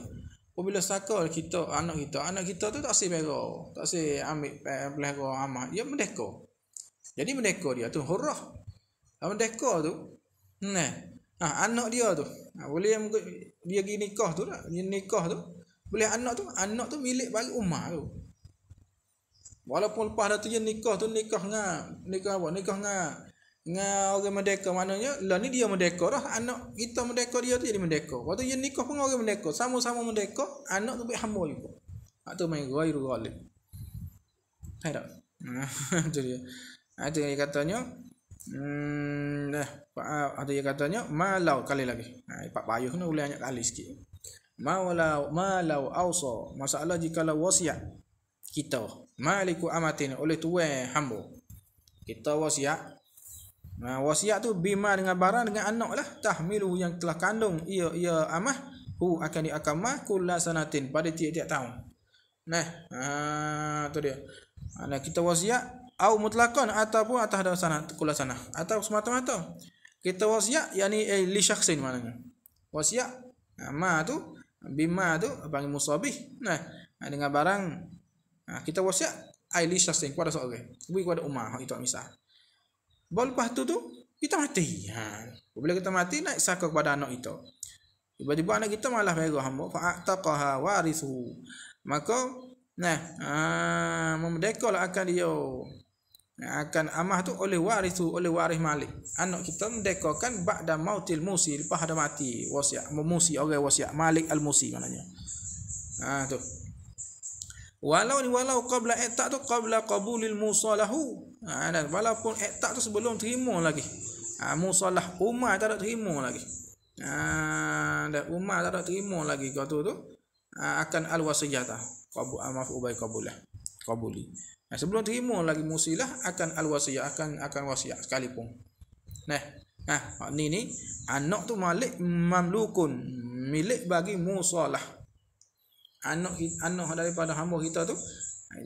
apabila sako kita anak kita, anak kita tu tak sibego, tak si ambil belah eh, ke amah. Ya merdeka. Jadi mendekor dia tu hurrah. Kalau mendekor tu, nah, nah anak dia tu, nah, boleh dia pergi nikah tu lah, dia nikah tu, boleh anak tu, anak tu milik bagi Umar tu. Walaupun lepas dah tu dia nikah tu, nikah dengan, nikah apa, nikah dengan, dengan orang merdeka maknanya, lah ni dia mendekor, lah, anak kita mendekor dia tu jadi merdeka. Waktu dia nikah pun orang mendekor, sama-sama mendekor, anak tu baik hamba juga. Tak tu main gairu galib. Tak tak? Itu dia. Ada yang katanya hmm, eh, ada yang katanya malau kali lagi. Ha, pak payuh ni ulang banyak kali sikit. Malau malau ausa. Masalah jika la wasiat kita maliku amatin oleh tuan hamba. Kita wasiat Nah, ha, wasiat tu bima dengan barang dengan anak lah. Tahmilu yang telah kandung. Ia, ia amah. Hu akan diakamah kula sanatin pada tiap-tiap tahun. Nah, ah, tu dia. Ha, nah, kita wasiat au mutlaqan ataupun atas dan sanah kula sanah atau semata-mata kita wasiat yakni eh, li syakhsin maknanya wasiat ah, ma tu bima tu panggil musabih nah ah, dengan barang ah, kita wasiat ai li syakhsin kepada seorang okay. bagi kepada umar itu misal Bawa tu tu kita mati ha. bila kita mati naik saka kepada anak itu tiba-tiba anak kita malah merah hamba fa taqaha warithu maka nah ah memerdekalah akan dia yang akan amah tu oleh warisu oleh waris malik anak kita mendekakan ba'da mautil musi lepas ada mati wasiat musi orang okay, wasiat malik al musi maknanya ha tu walau ni walau qabla i'tak tu qabla qabulil musalahu ha dan walaupun i'tak tu sebelum terima lagi ha musalah umar tak ada terima lagi ha dan umar tak ada terima lagi kata tu tu ha, akan al wasiyata qabul amaf ubay qabulah qabuli Nah, sebelum terima lagi musilah akan al-wasiyah akan akan wasiat sekalipun. Nah, nah ni ni anak tu malik mamlukun milik bagi musalah. Anak anak daripada hamba kita tu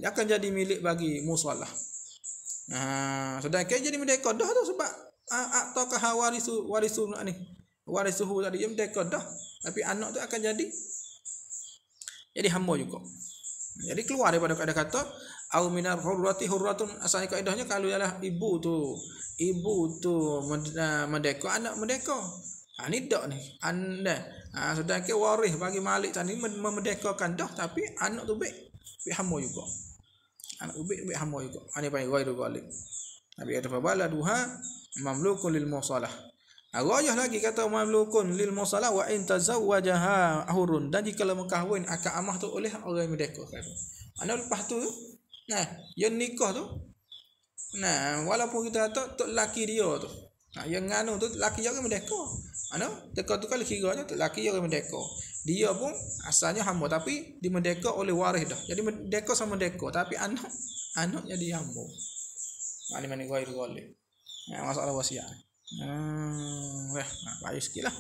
akan jadi milik bagi musalah. Nah, sedangkan jadi merdeka dah tu sebab ataukah waris waris ni. Waris suhu tadi dia merdeka tapi anak tu akan jadi jadi hamba juga. Jadi keluar daripada kata-kata au minar hurrati hurratun asalnya kaedahnya kalau ialah ibu tu ibu tu merdeka eh, anak merdeka ha ni dak ni anda ha sedangkan waris bagi malik tadi memerdekakan dah tapi anak tu baik baik hamba juga anak ubik baik hamba juga ani ha, pai wairu galib nabi kata fabala duha mamlukun lil musalah Agoyah ha, lagi kata mamlukun lil musalah wa in tazawwajaha ahurun dan jika kalau mengahwin akan amah tu oleh orang yang merdeka. Ana lepas tu Nah, yang nikah tu. Nah, walaupun kita kata tok laki dia tu. Nah, yang nganu tu laki dia kan merdeka. Ana, teka tu kalau kira tu laki dia kan merdeka. Dia pun asalnya hamba tapi di dimerdeka oleh waris dah. Jadi merdeka sama merdeka tapi anak anak jadi hamba. Mana mana gua itu boleh. Nah, masalah wasiat. Hmm, eh, nah, baik sikitlah.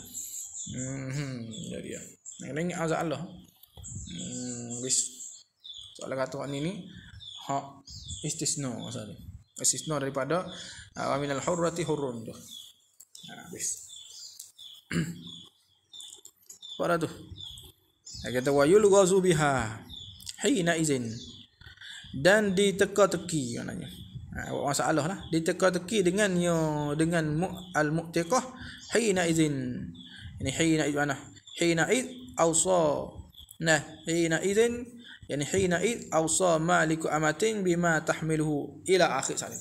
Hmm, jadi ya. Nah, ini azab Hmm, bis. Soalan kata ni ni, hak istisna pasal ni istisna daripada ah, wa minal hurrati hurrun tu ah, habis para tu kata wa yulghazu biha hina izin dan diteka-teki maknanya ha, masalah lah diteka-teki dengan yo dengan mu, al muqtaqah hina izin ini hina izin mana hina id awsa nah hina izin yani hina id awsa maliku amatin bima tahmiluhu ila akhir sana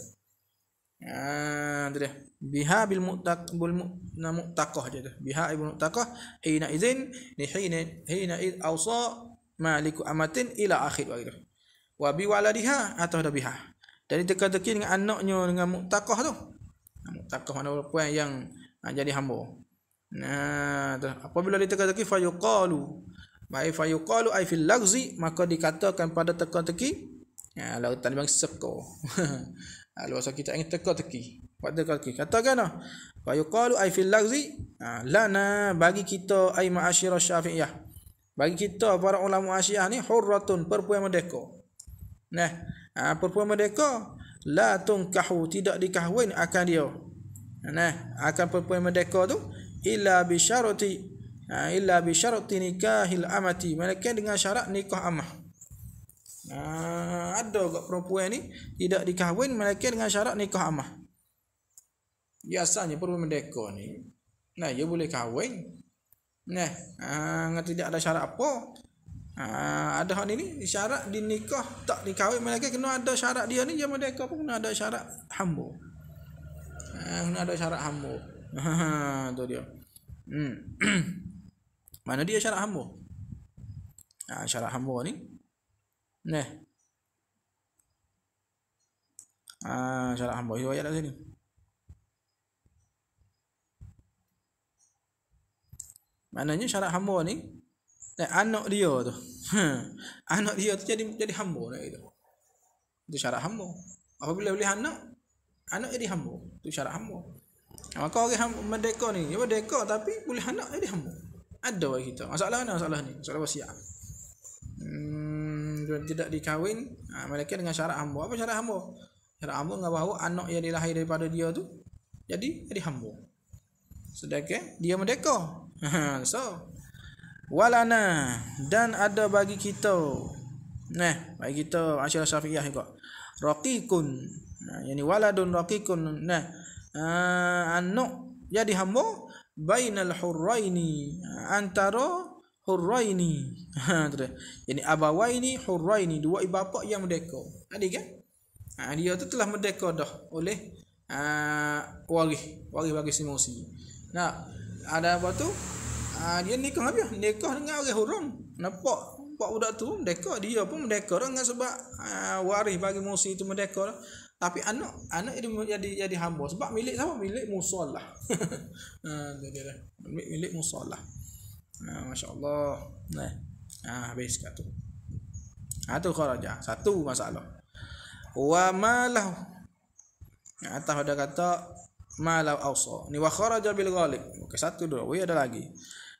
ah ya, tu dia biha bil muttaq bul muttaqah je tu biha ibn muttaqah hina izin ni hina hina id awsa maliku amatin ila akhir wa gitu wa bi waladiha atau dah biha jadi teka-teki dengan anaknya dengan muttaqah tu muttaqah mana perempuan yang jadi hamba nah tu apabila dia teka-teki fa yuqalu Baik fa yuqalu ai fil lagzi maka dikatakan pada teka-teki. Ya, lalu tadi bang seko. Lalu ah, masa kita ingin teka-teki. Pada kaki. Katakan lah. Fa yuqalu ai fil lagzi. Ha, lana bagi kita ai ma'asyir syafi'iyah. Bagi kita para ulama asyiah ni hurratun perempuan merdeka. Nah, ha, ah, perempuan merdeka la tungkahu tidak dikahwin akan dia. Nah, akan perempuan merdeka tu illa bi ha, illa bi syarti nikahil amati mereka dengan syarat nikah amah ha, ada gak perempuan ni tidak dikahwin mereka dengan syarat nikah amah biasanya perempuan mendekor ni nah dia boleh kahwin nah ha, tidak ada syarat apa ha, ada hal ni syarat dinikah tak dikahwin mereka kena ada syarat dia ni dia mendekor pun kena ada syarat hamba ha, kena ada syarat hamba ha, tu dia Hmm. Mana dia syarat hamba? Ha, syarat hamba ni. Nah. Ha, syarat hamba. Itu ayat kat sini. Maknanya syarat hamba ni. Nah, eh, anak dia tu. Ha, anak dia tu jadi jadi hamba. Nah, itu. itu syarat hamba. Apabila boleh anak. Anak jadi hamba. Itu syarat hamba. Ha, maka orang merdeka ni. Dia merdeka tapi boleh anak jadi hamba ada bagi kita masalah mana masalah ni masalah wasiat hmm, tidak dikahwin ha, mereka dengan syarat hamba apa syarat hamba syarat hamba dengan bahawa anak yang dilahir daripada dia tu jadi jadi hamba sedangkan dia merdeka so walana dan ada bagi kita nah bagi kita asyara syafi'iyah juga raqiqun nah yakni ha, waladun raqiqun nah uh, anak jadi hamba bainal hurraini antara hurraini ha tu yani abawaini hurraini dua ibu bapa yang merdeka tadi kan ha, dia tu telah merdeka dah oleh ha, waris waris bagi simosi nah ada apa tu ha, dia nikah apa nikah dengan orang hurum nampak nampak budak tu merdeka dia pun merdeka dengan sebab ha, waris bagi musi itu merdeka tapi anak anak dia jadi jadi hamba sebab milik siapa milik musallah ha ah, tu lah milik milik musallah ha ah, masyaallah nah ha habis kat tu ha tu kharaja satu masalah wa malah atas ada kata malau awsa ni wa kharaja bil ghalib okey satu dua we ada lagi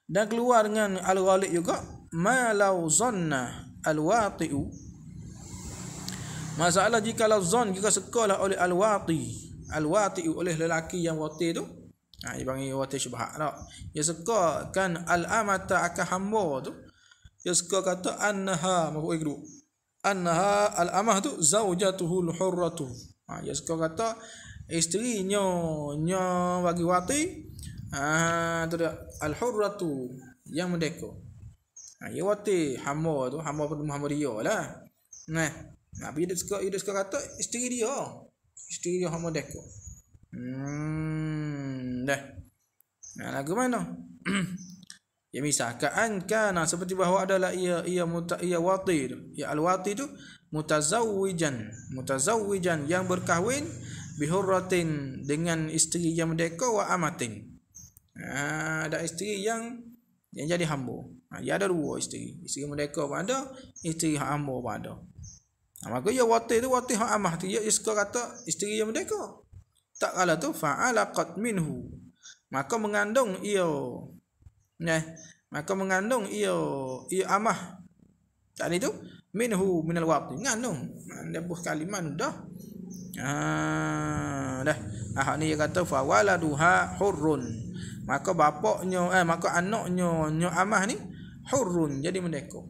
dan keluar dengan al ghalib juga malau zanna al watiu Masalah jika kalau zon jika sekolah oleh al-wati. Al-wati oleh lelaki yang wati tu. Ha, dia panggil wati syubhat lah. Dia sekolahkan al-amata akan hamba tu. Dia sekolah kata annaha. Maksud ikhlu. Annaha al-amah tu zawjatuhul hurratu. Ha, dia sekolah kata isteri nyo nyo bagi wati. Ah, ha, tu al-hurratu yang mendeko. Ha, dia wati hamba tu. Hamba pun Muhammadiyah lah. Nah. Nabi dia suka dia suka kata isteri dia. Isteri dia hamba dia. Hmm, dah. Nah, lagu mana? ya misal ka'an kana seperti bahawa adalah ia ia muta ia wati tu. Ya al-wati tu mutazawwijan, mutazawwijan yang berkahwin bihurratin dengan isteri yang merdeka wa amatin. Ah, ada isteri yang yang jadi hamba. Ha, ya ada dua isteri. Isteri merdeka pun ada, isteri hamba pun ada. Ha, maka ia watih tu watih hak amah tu. Ia suka kata isteri yang merdeka. Tak kala tu fa'alaqat minhu. Maka mengandung ia. Nah, maka mengandung ia ia amah. Tak ni tu minhu minal waqti. Mengandung. Ha, dia buh kaliman dah. Ah, dah. Ah, ni dia kata fa'waladuha hurrun. Maka bapaknya eh maka anaknya nyo amah ni hurrun jadi merdeka.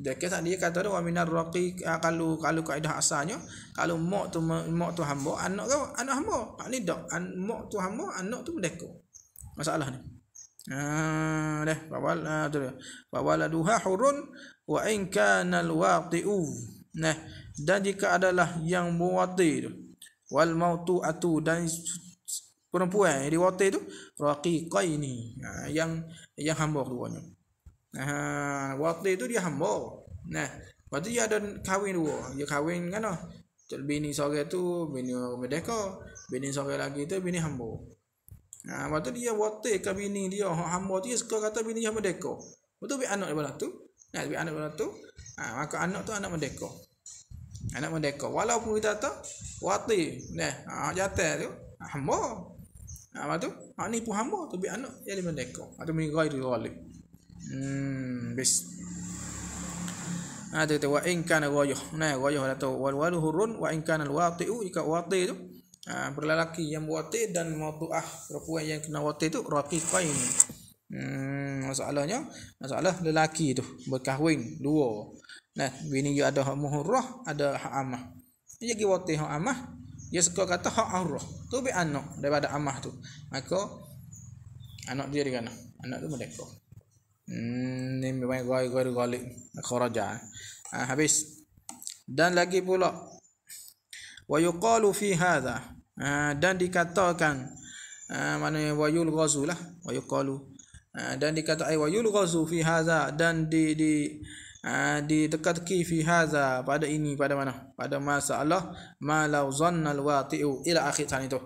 Dekat tadi kata dia waminar raqi ah, kalau kalau kaedah asalnya kalau mak tu mak tu hamba anak kau anak hamba tak ah, ni dak An, mak tu hamba anak tu merdeka masalah ni ha dah bawal ha tu dia bawal duha hurun wa in kana alwaqi'u nah dan jika adalah yang muwati tu wal mautu atu dan perempuan yang diwati tu raqiqaini ha, yang yang hamba keduanya Nah, waktu itu dia hamba. Nah, waktu dia ada kahwin dua. Dia kahwin kan oh. Bini sore tu bini merdeka. Bini sore lagi tu bini hamba. Nah, waktu dia waktu ke bini dia hamba tu dia suka kata bini dia merdeka. Waktu bagi anak daripada tu. Nah, bagi anak daripada tu. Ah, ha, maka anak tu anak merdeka. Anak merdeka. Walaupun kita kata waktu nah, ah jatah tu hamba. Ah, waktu ah ni pun hamba tu bagi anak dia merdeka. Waktu mengira dia zalim. Hmm, bis. Ada ah, tu tu wa in kana ghayyuh. Nah, ghayyuh la tu wal walu hurun wa in kana al-waqi'u ika waqi tu. Ah berlelaki yang wati dan mautuah perempuan yang kena wati tu raqiqain. Hmm, masalahnya masalah lelaki tu berkahwin dua. Nah, bini dia ada hak muhurrah, ada hak amah. Dia gi waqi hak amah, dia suka kata hak aurah. Tu be anak daripada amah tu. Maka anak dia di mana? Anak tu merdeka. Hmm, ni memang gaya-gaya galik kharaja ha, habis dan lagi pula wa yuqalu fi hadha ah, dan dikatakan ah, mana wa yul ghazulah wa yuqalu dan dikata ay wa yul ghazu fi hadha dan di di di dekat ki fi hadha pada ini pada mana pada masalah ma law zanna al wati'u ila akhir tadi tu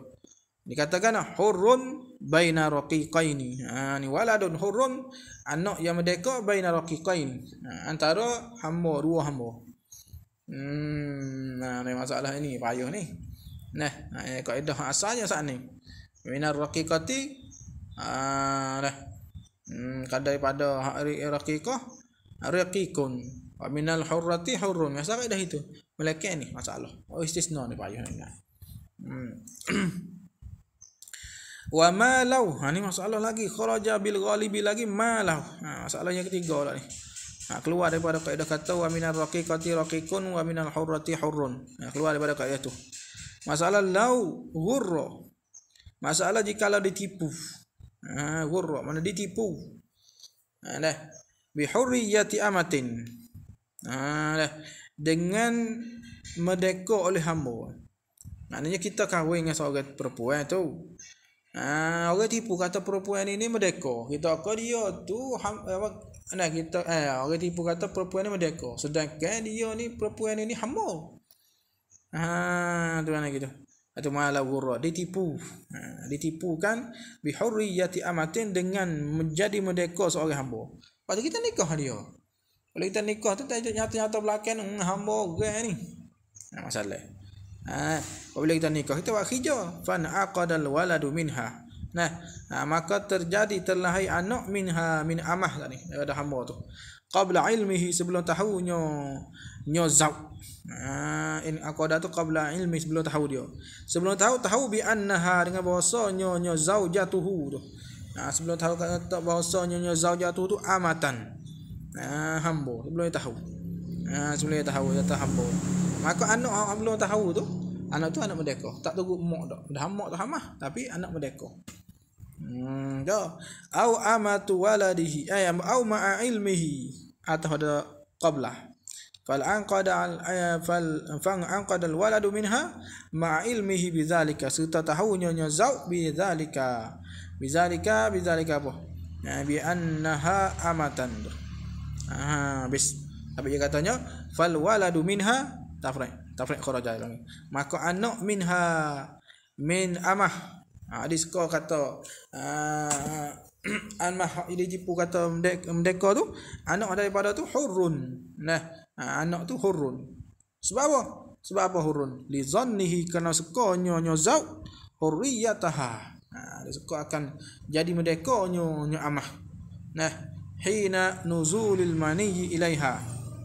dikatakan hurrun baina raqiqaini. Ha ni waladun hurun, anak yang merdeka baina raqiqain. Ha, antara hamba dua hamba. Hmm, nah ha, ni masalah ini payah ni. Nah, ha, nah eh, kaedah asalnya saat ni. Minar raqiqati ha, ah dah. Hmm, kan pada hari raqiqah raqiqun. Wa minal hurrati hurun, Masalah kaedah itu. Melekat ni masalah. Oh istisna ni payah ni. Hmm. wa malau ha ni masalah lagi kharaja bil ghalibi lagi malau ha masalah yang ketiga pula ni ha keluar daripada kaidah kata wa minar raqiqati raqiqun wa minal hurrati hurrun ha keluar daripada kaidah tu masalah lau ghurra masalah kalau ditipu ha ghurra mana ditipu ha dah bi hurriyati amatin ha dah dengan merdeka oleh hamba maknanya kita kahwin dengan seorang perempuan tu Ah, orang tipu kata perempuan ini merdeka. Kita kata dia tu ham, apa, nak kita eh orang tipu kata perempuan ini merdeka. Sedangkan dia ni perempuan ini hamba. ah tu mana gitu. Atau malah gurra ditipu. Ha, ah, ditipu kan bi hurriyati amatin dengan menjadi merdeka seorang hamba. Pasal kita nikah dia. Kalau kita nikah tu tak nyata-nyata belakang hmm, hamba orang ni. Ha, masalah. Ha, bila kita nikah kita buat kerja fan aqadal waladu minha. Nah, ha, maka terjadi terlahir anak minha min amah tak ni daripada hamba tu. Qabla ilmihi sebelum tahu nyo zau. Ha, in aqada tu qabla ilmi sebelum tahu dia. Sebelum tahu tahu bi annaha dengan bahasa nyo nyo zau jatuhu tu. Ha, sebelum tahu kata bahasa nyo nyo zau jatuh tu amatan. Ha, hamba sebelum tahu. Ha, sebelum tahu jatuh hamba. Maka anak yang belum tahu tu, anak tu anak merdeka. Tak tunggu mak dah. Dah mak tak hamah. Tapi anak merdeka. Hmm, dah. Au amatu waladihi. ayam. au ma'a ilmihi. Atau ada qablah. Fal anqada al fal fang anqada al waladu minha ma'a ilmihi bidzalika. Serta tahu nyonya zau bidzalika. Bidzalika, bidzalika apa? Ya, bi annaha amatan. Ah, bis. Tapi dia katanya fal waladu minha tafriq tafriq kharaja ilmi maka anak minha min amah ha, hadis ha, kata uh, ah, anmah ini jipu kata merdeka tu anak daripada tu hurun nah ha, anak tu hurun sebab apa sebab apa hurun li zannihi kana sekonyo nyo zau hurriyataha ha, suka akan jadi merdeka nyo nyo amah nah hina nuzulil mani ilaiha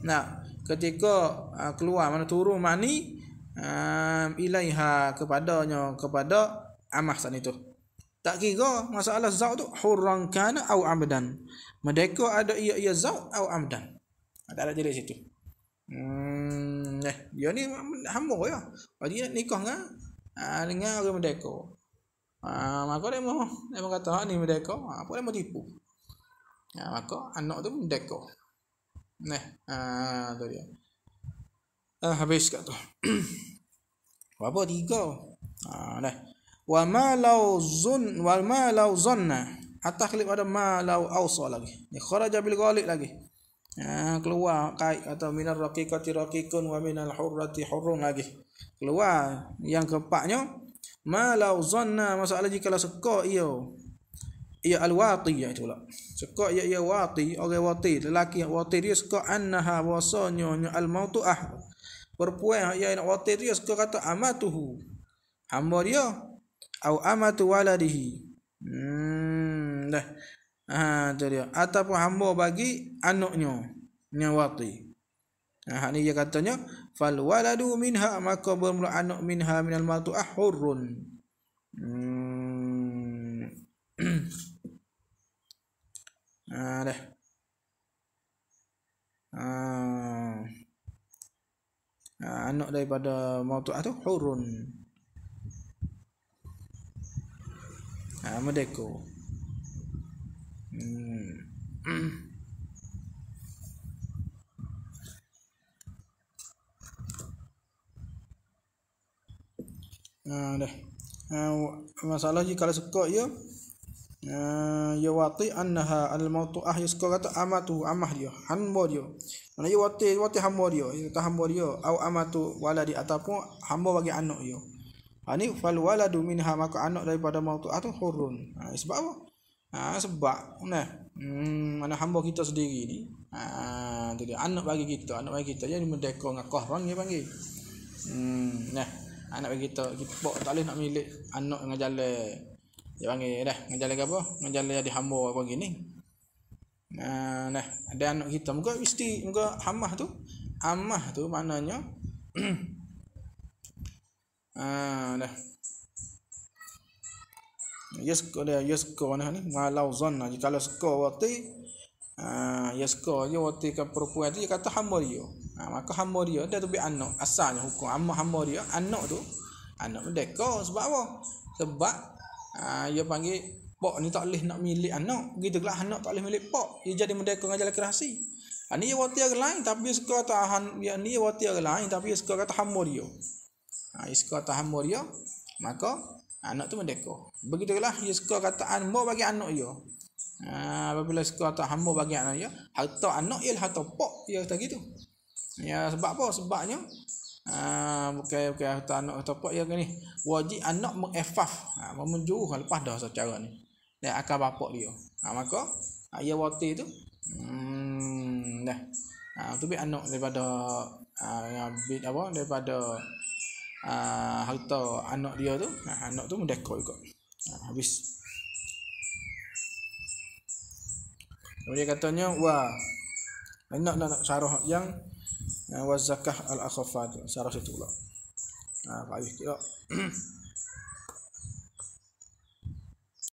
nah ketika uh, keluar mana turun mani uh, ah, ilaiha kepadanya kepada amah saat itu tak kira masalah zau tu hurran kana au amdan merdeka ada ia ia zau au amdan ah, ada ada jelas situ hmm eh dia ni hamba ya bagi nak nikah dengan uh, dengan orang merdeka uh, maka dia mau dia mau kata ni merdeka apa dia mau tipu uh, maka anak tu merdeka né? Ah, Doria. Ah, habis kat tu. Apa tiga? Ah, dah. Wa ma lau zun wa ma lau zanna. Atas klip ada ma lau awsa lagi. Ni kharaja bil ghalib lagi. Ah, keluar kai atau minar raqiqati raqiqun wa minal hurrati hurrun lagi. Keluar yang keempatnya ma lau zanna masalah jika la sekak iyo ia al-wati iaitu lah. Suka ia ia wati, orang wati, lelaki yang wati dia suka annaha wasanya nya al-mautuah. Perempuan ia nak wati dia suka kata amatuhu. Hamba dia au amatu waladihi. Hmm dah. Ha tu dia. Ataupun hamba bagi anaknya nya wati. Ha ni dia katanya fal waladu minha maka bermula anak minha minal mautuah hurrun. Hmm. Ada. Ah. Ah, anak daripada mautuah tu hurun. Ah, merdeka. Hmm. Ah, dah. Ah, masalah jika kalau suka ya. Yeah. Ah, ya wati annaha al mautuah yusko kata amatu amah dia hamba dia mana ya wati wati hamba dia itu ta hamba dia au amatu wala di ataupun hamba bagi anak dia ha ni fal waladu minha maka anak daripada mautu ah, tu hurun ha sebab apa ha sebab nah hmm, mana hamba kita sendiri ni ha tu anak bagi kita anak bagi kita jadi merdeka dengan qahran dia panggil hmm nah anak bagi kita kita tak boleh nak milik anak dengan jalan dia panggil dah menjala apa menjala di hamba apa pagi nah nah ada anak kita muka mesti muka hamah tu hamah tu maknanya ah dah yesko dia yesko nah ni malau zanna lah. jika kalau suka waktu ah yesko dia waktu kan perempuan tu dia kata hamba dia ha, maka hamba dia dia tu bi anak asalnya hukum amma hamba dia anak tu anak mereka sebab apa sebab Ah, dia panggil pak ni tak boleh nak milik anak gitu lah anak tak boleh milik pak dia jadi merdeka dengan jalan kerasi ha, ni waktu orang lain tapi dia suka kata han, ya, ni waktu orang lain tapi dia suka kata hamur dia ha, suka kata hamur dia maka anak tu merdeka begitu lah dia suka kata hamur bagi anak dia ha, apabila suka kata hamur bagi anak dia harta anak ialah harta pak dia kata gitu ya sebab apa sebabnya ha, bukan bukan harta anak atau apa yang ni wajib anak mengefaf ha, memenjuruh kan, lepas dah secara ni dan akal bapak dia ha, maka ha, ia wati tu hmm, dah ha, tu bi anak daripada ha, bit apa daripada ha, harta anak dia tu ha, anak tu mendekor juga ha, habis Kemudian katanya wah anak anak syarah yang والزكاة الأخفاء سارة تولى عليه كده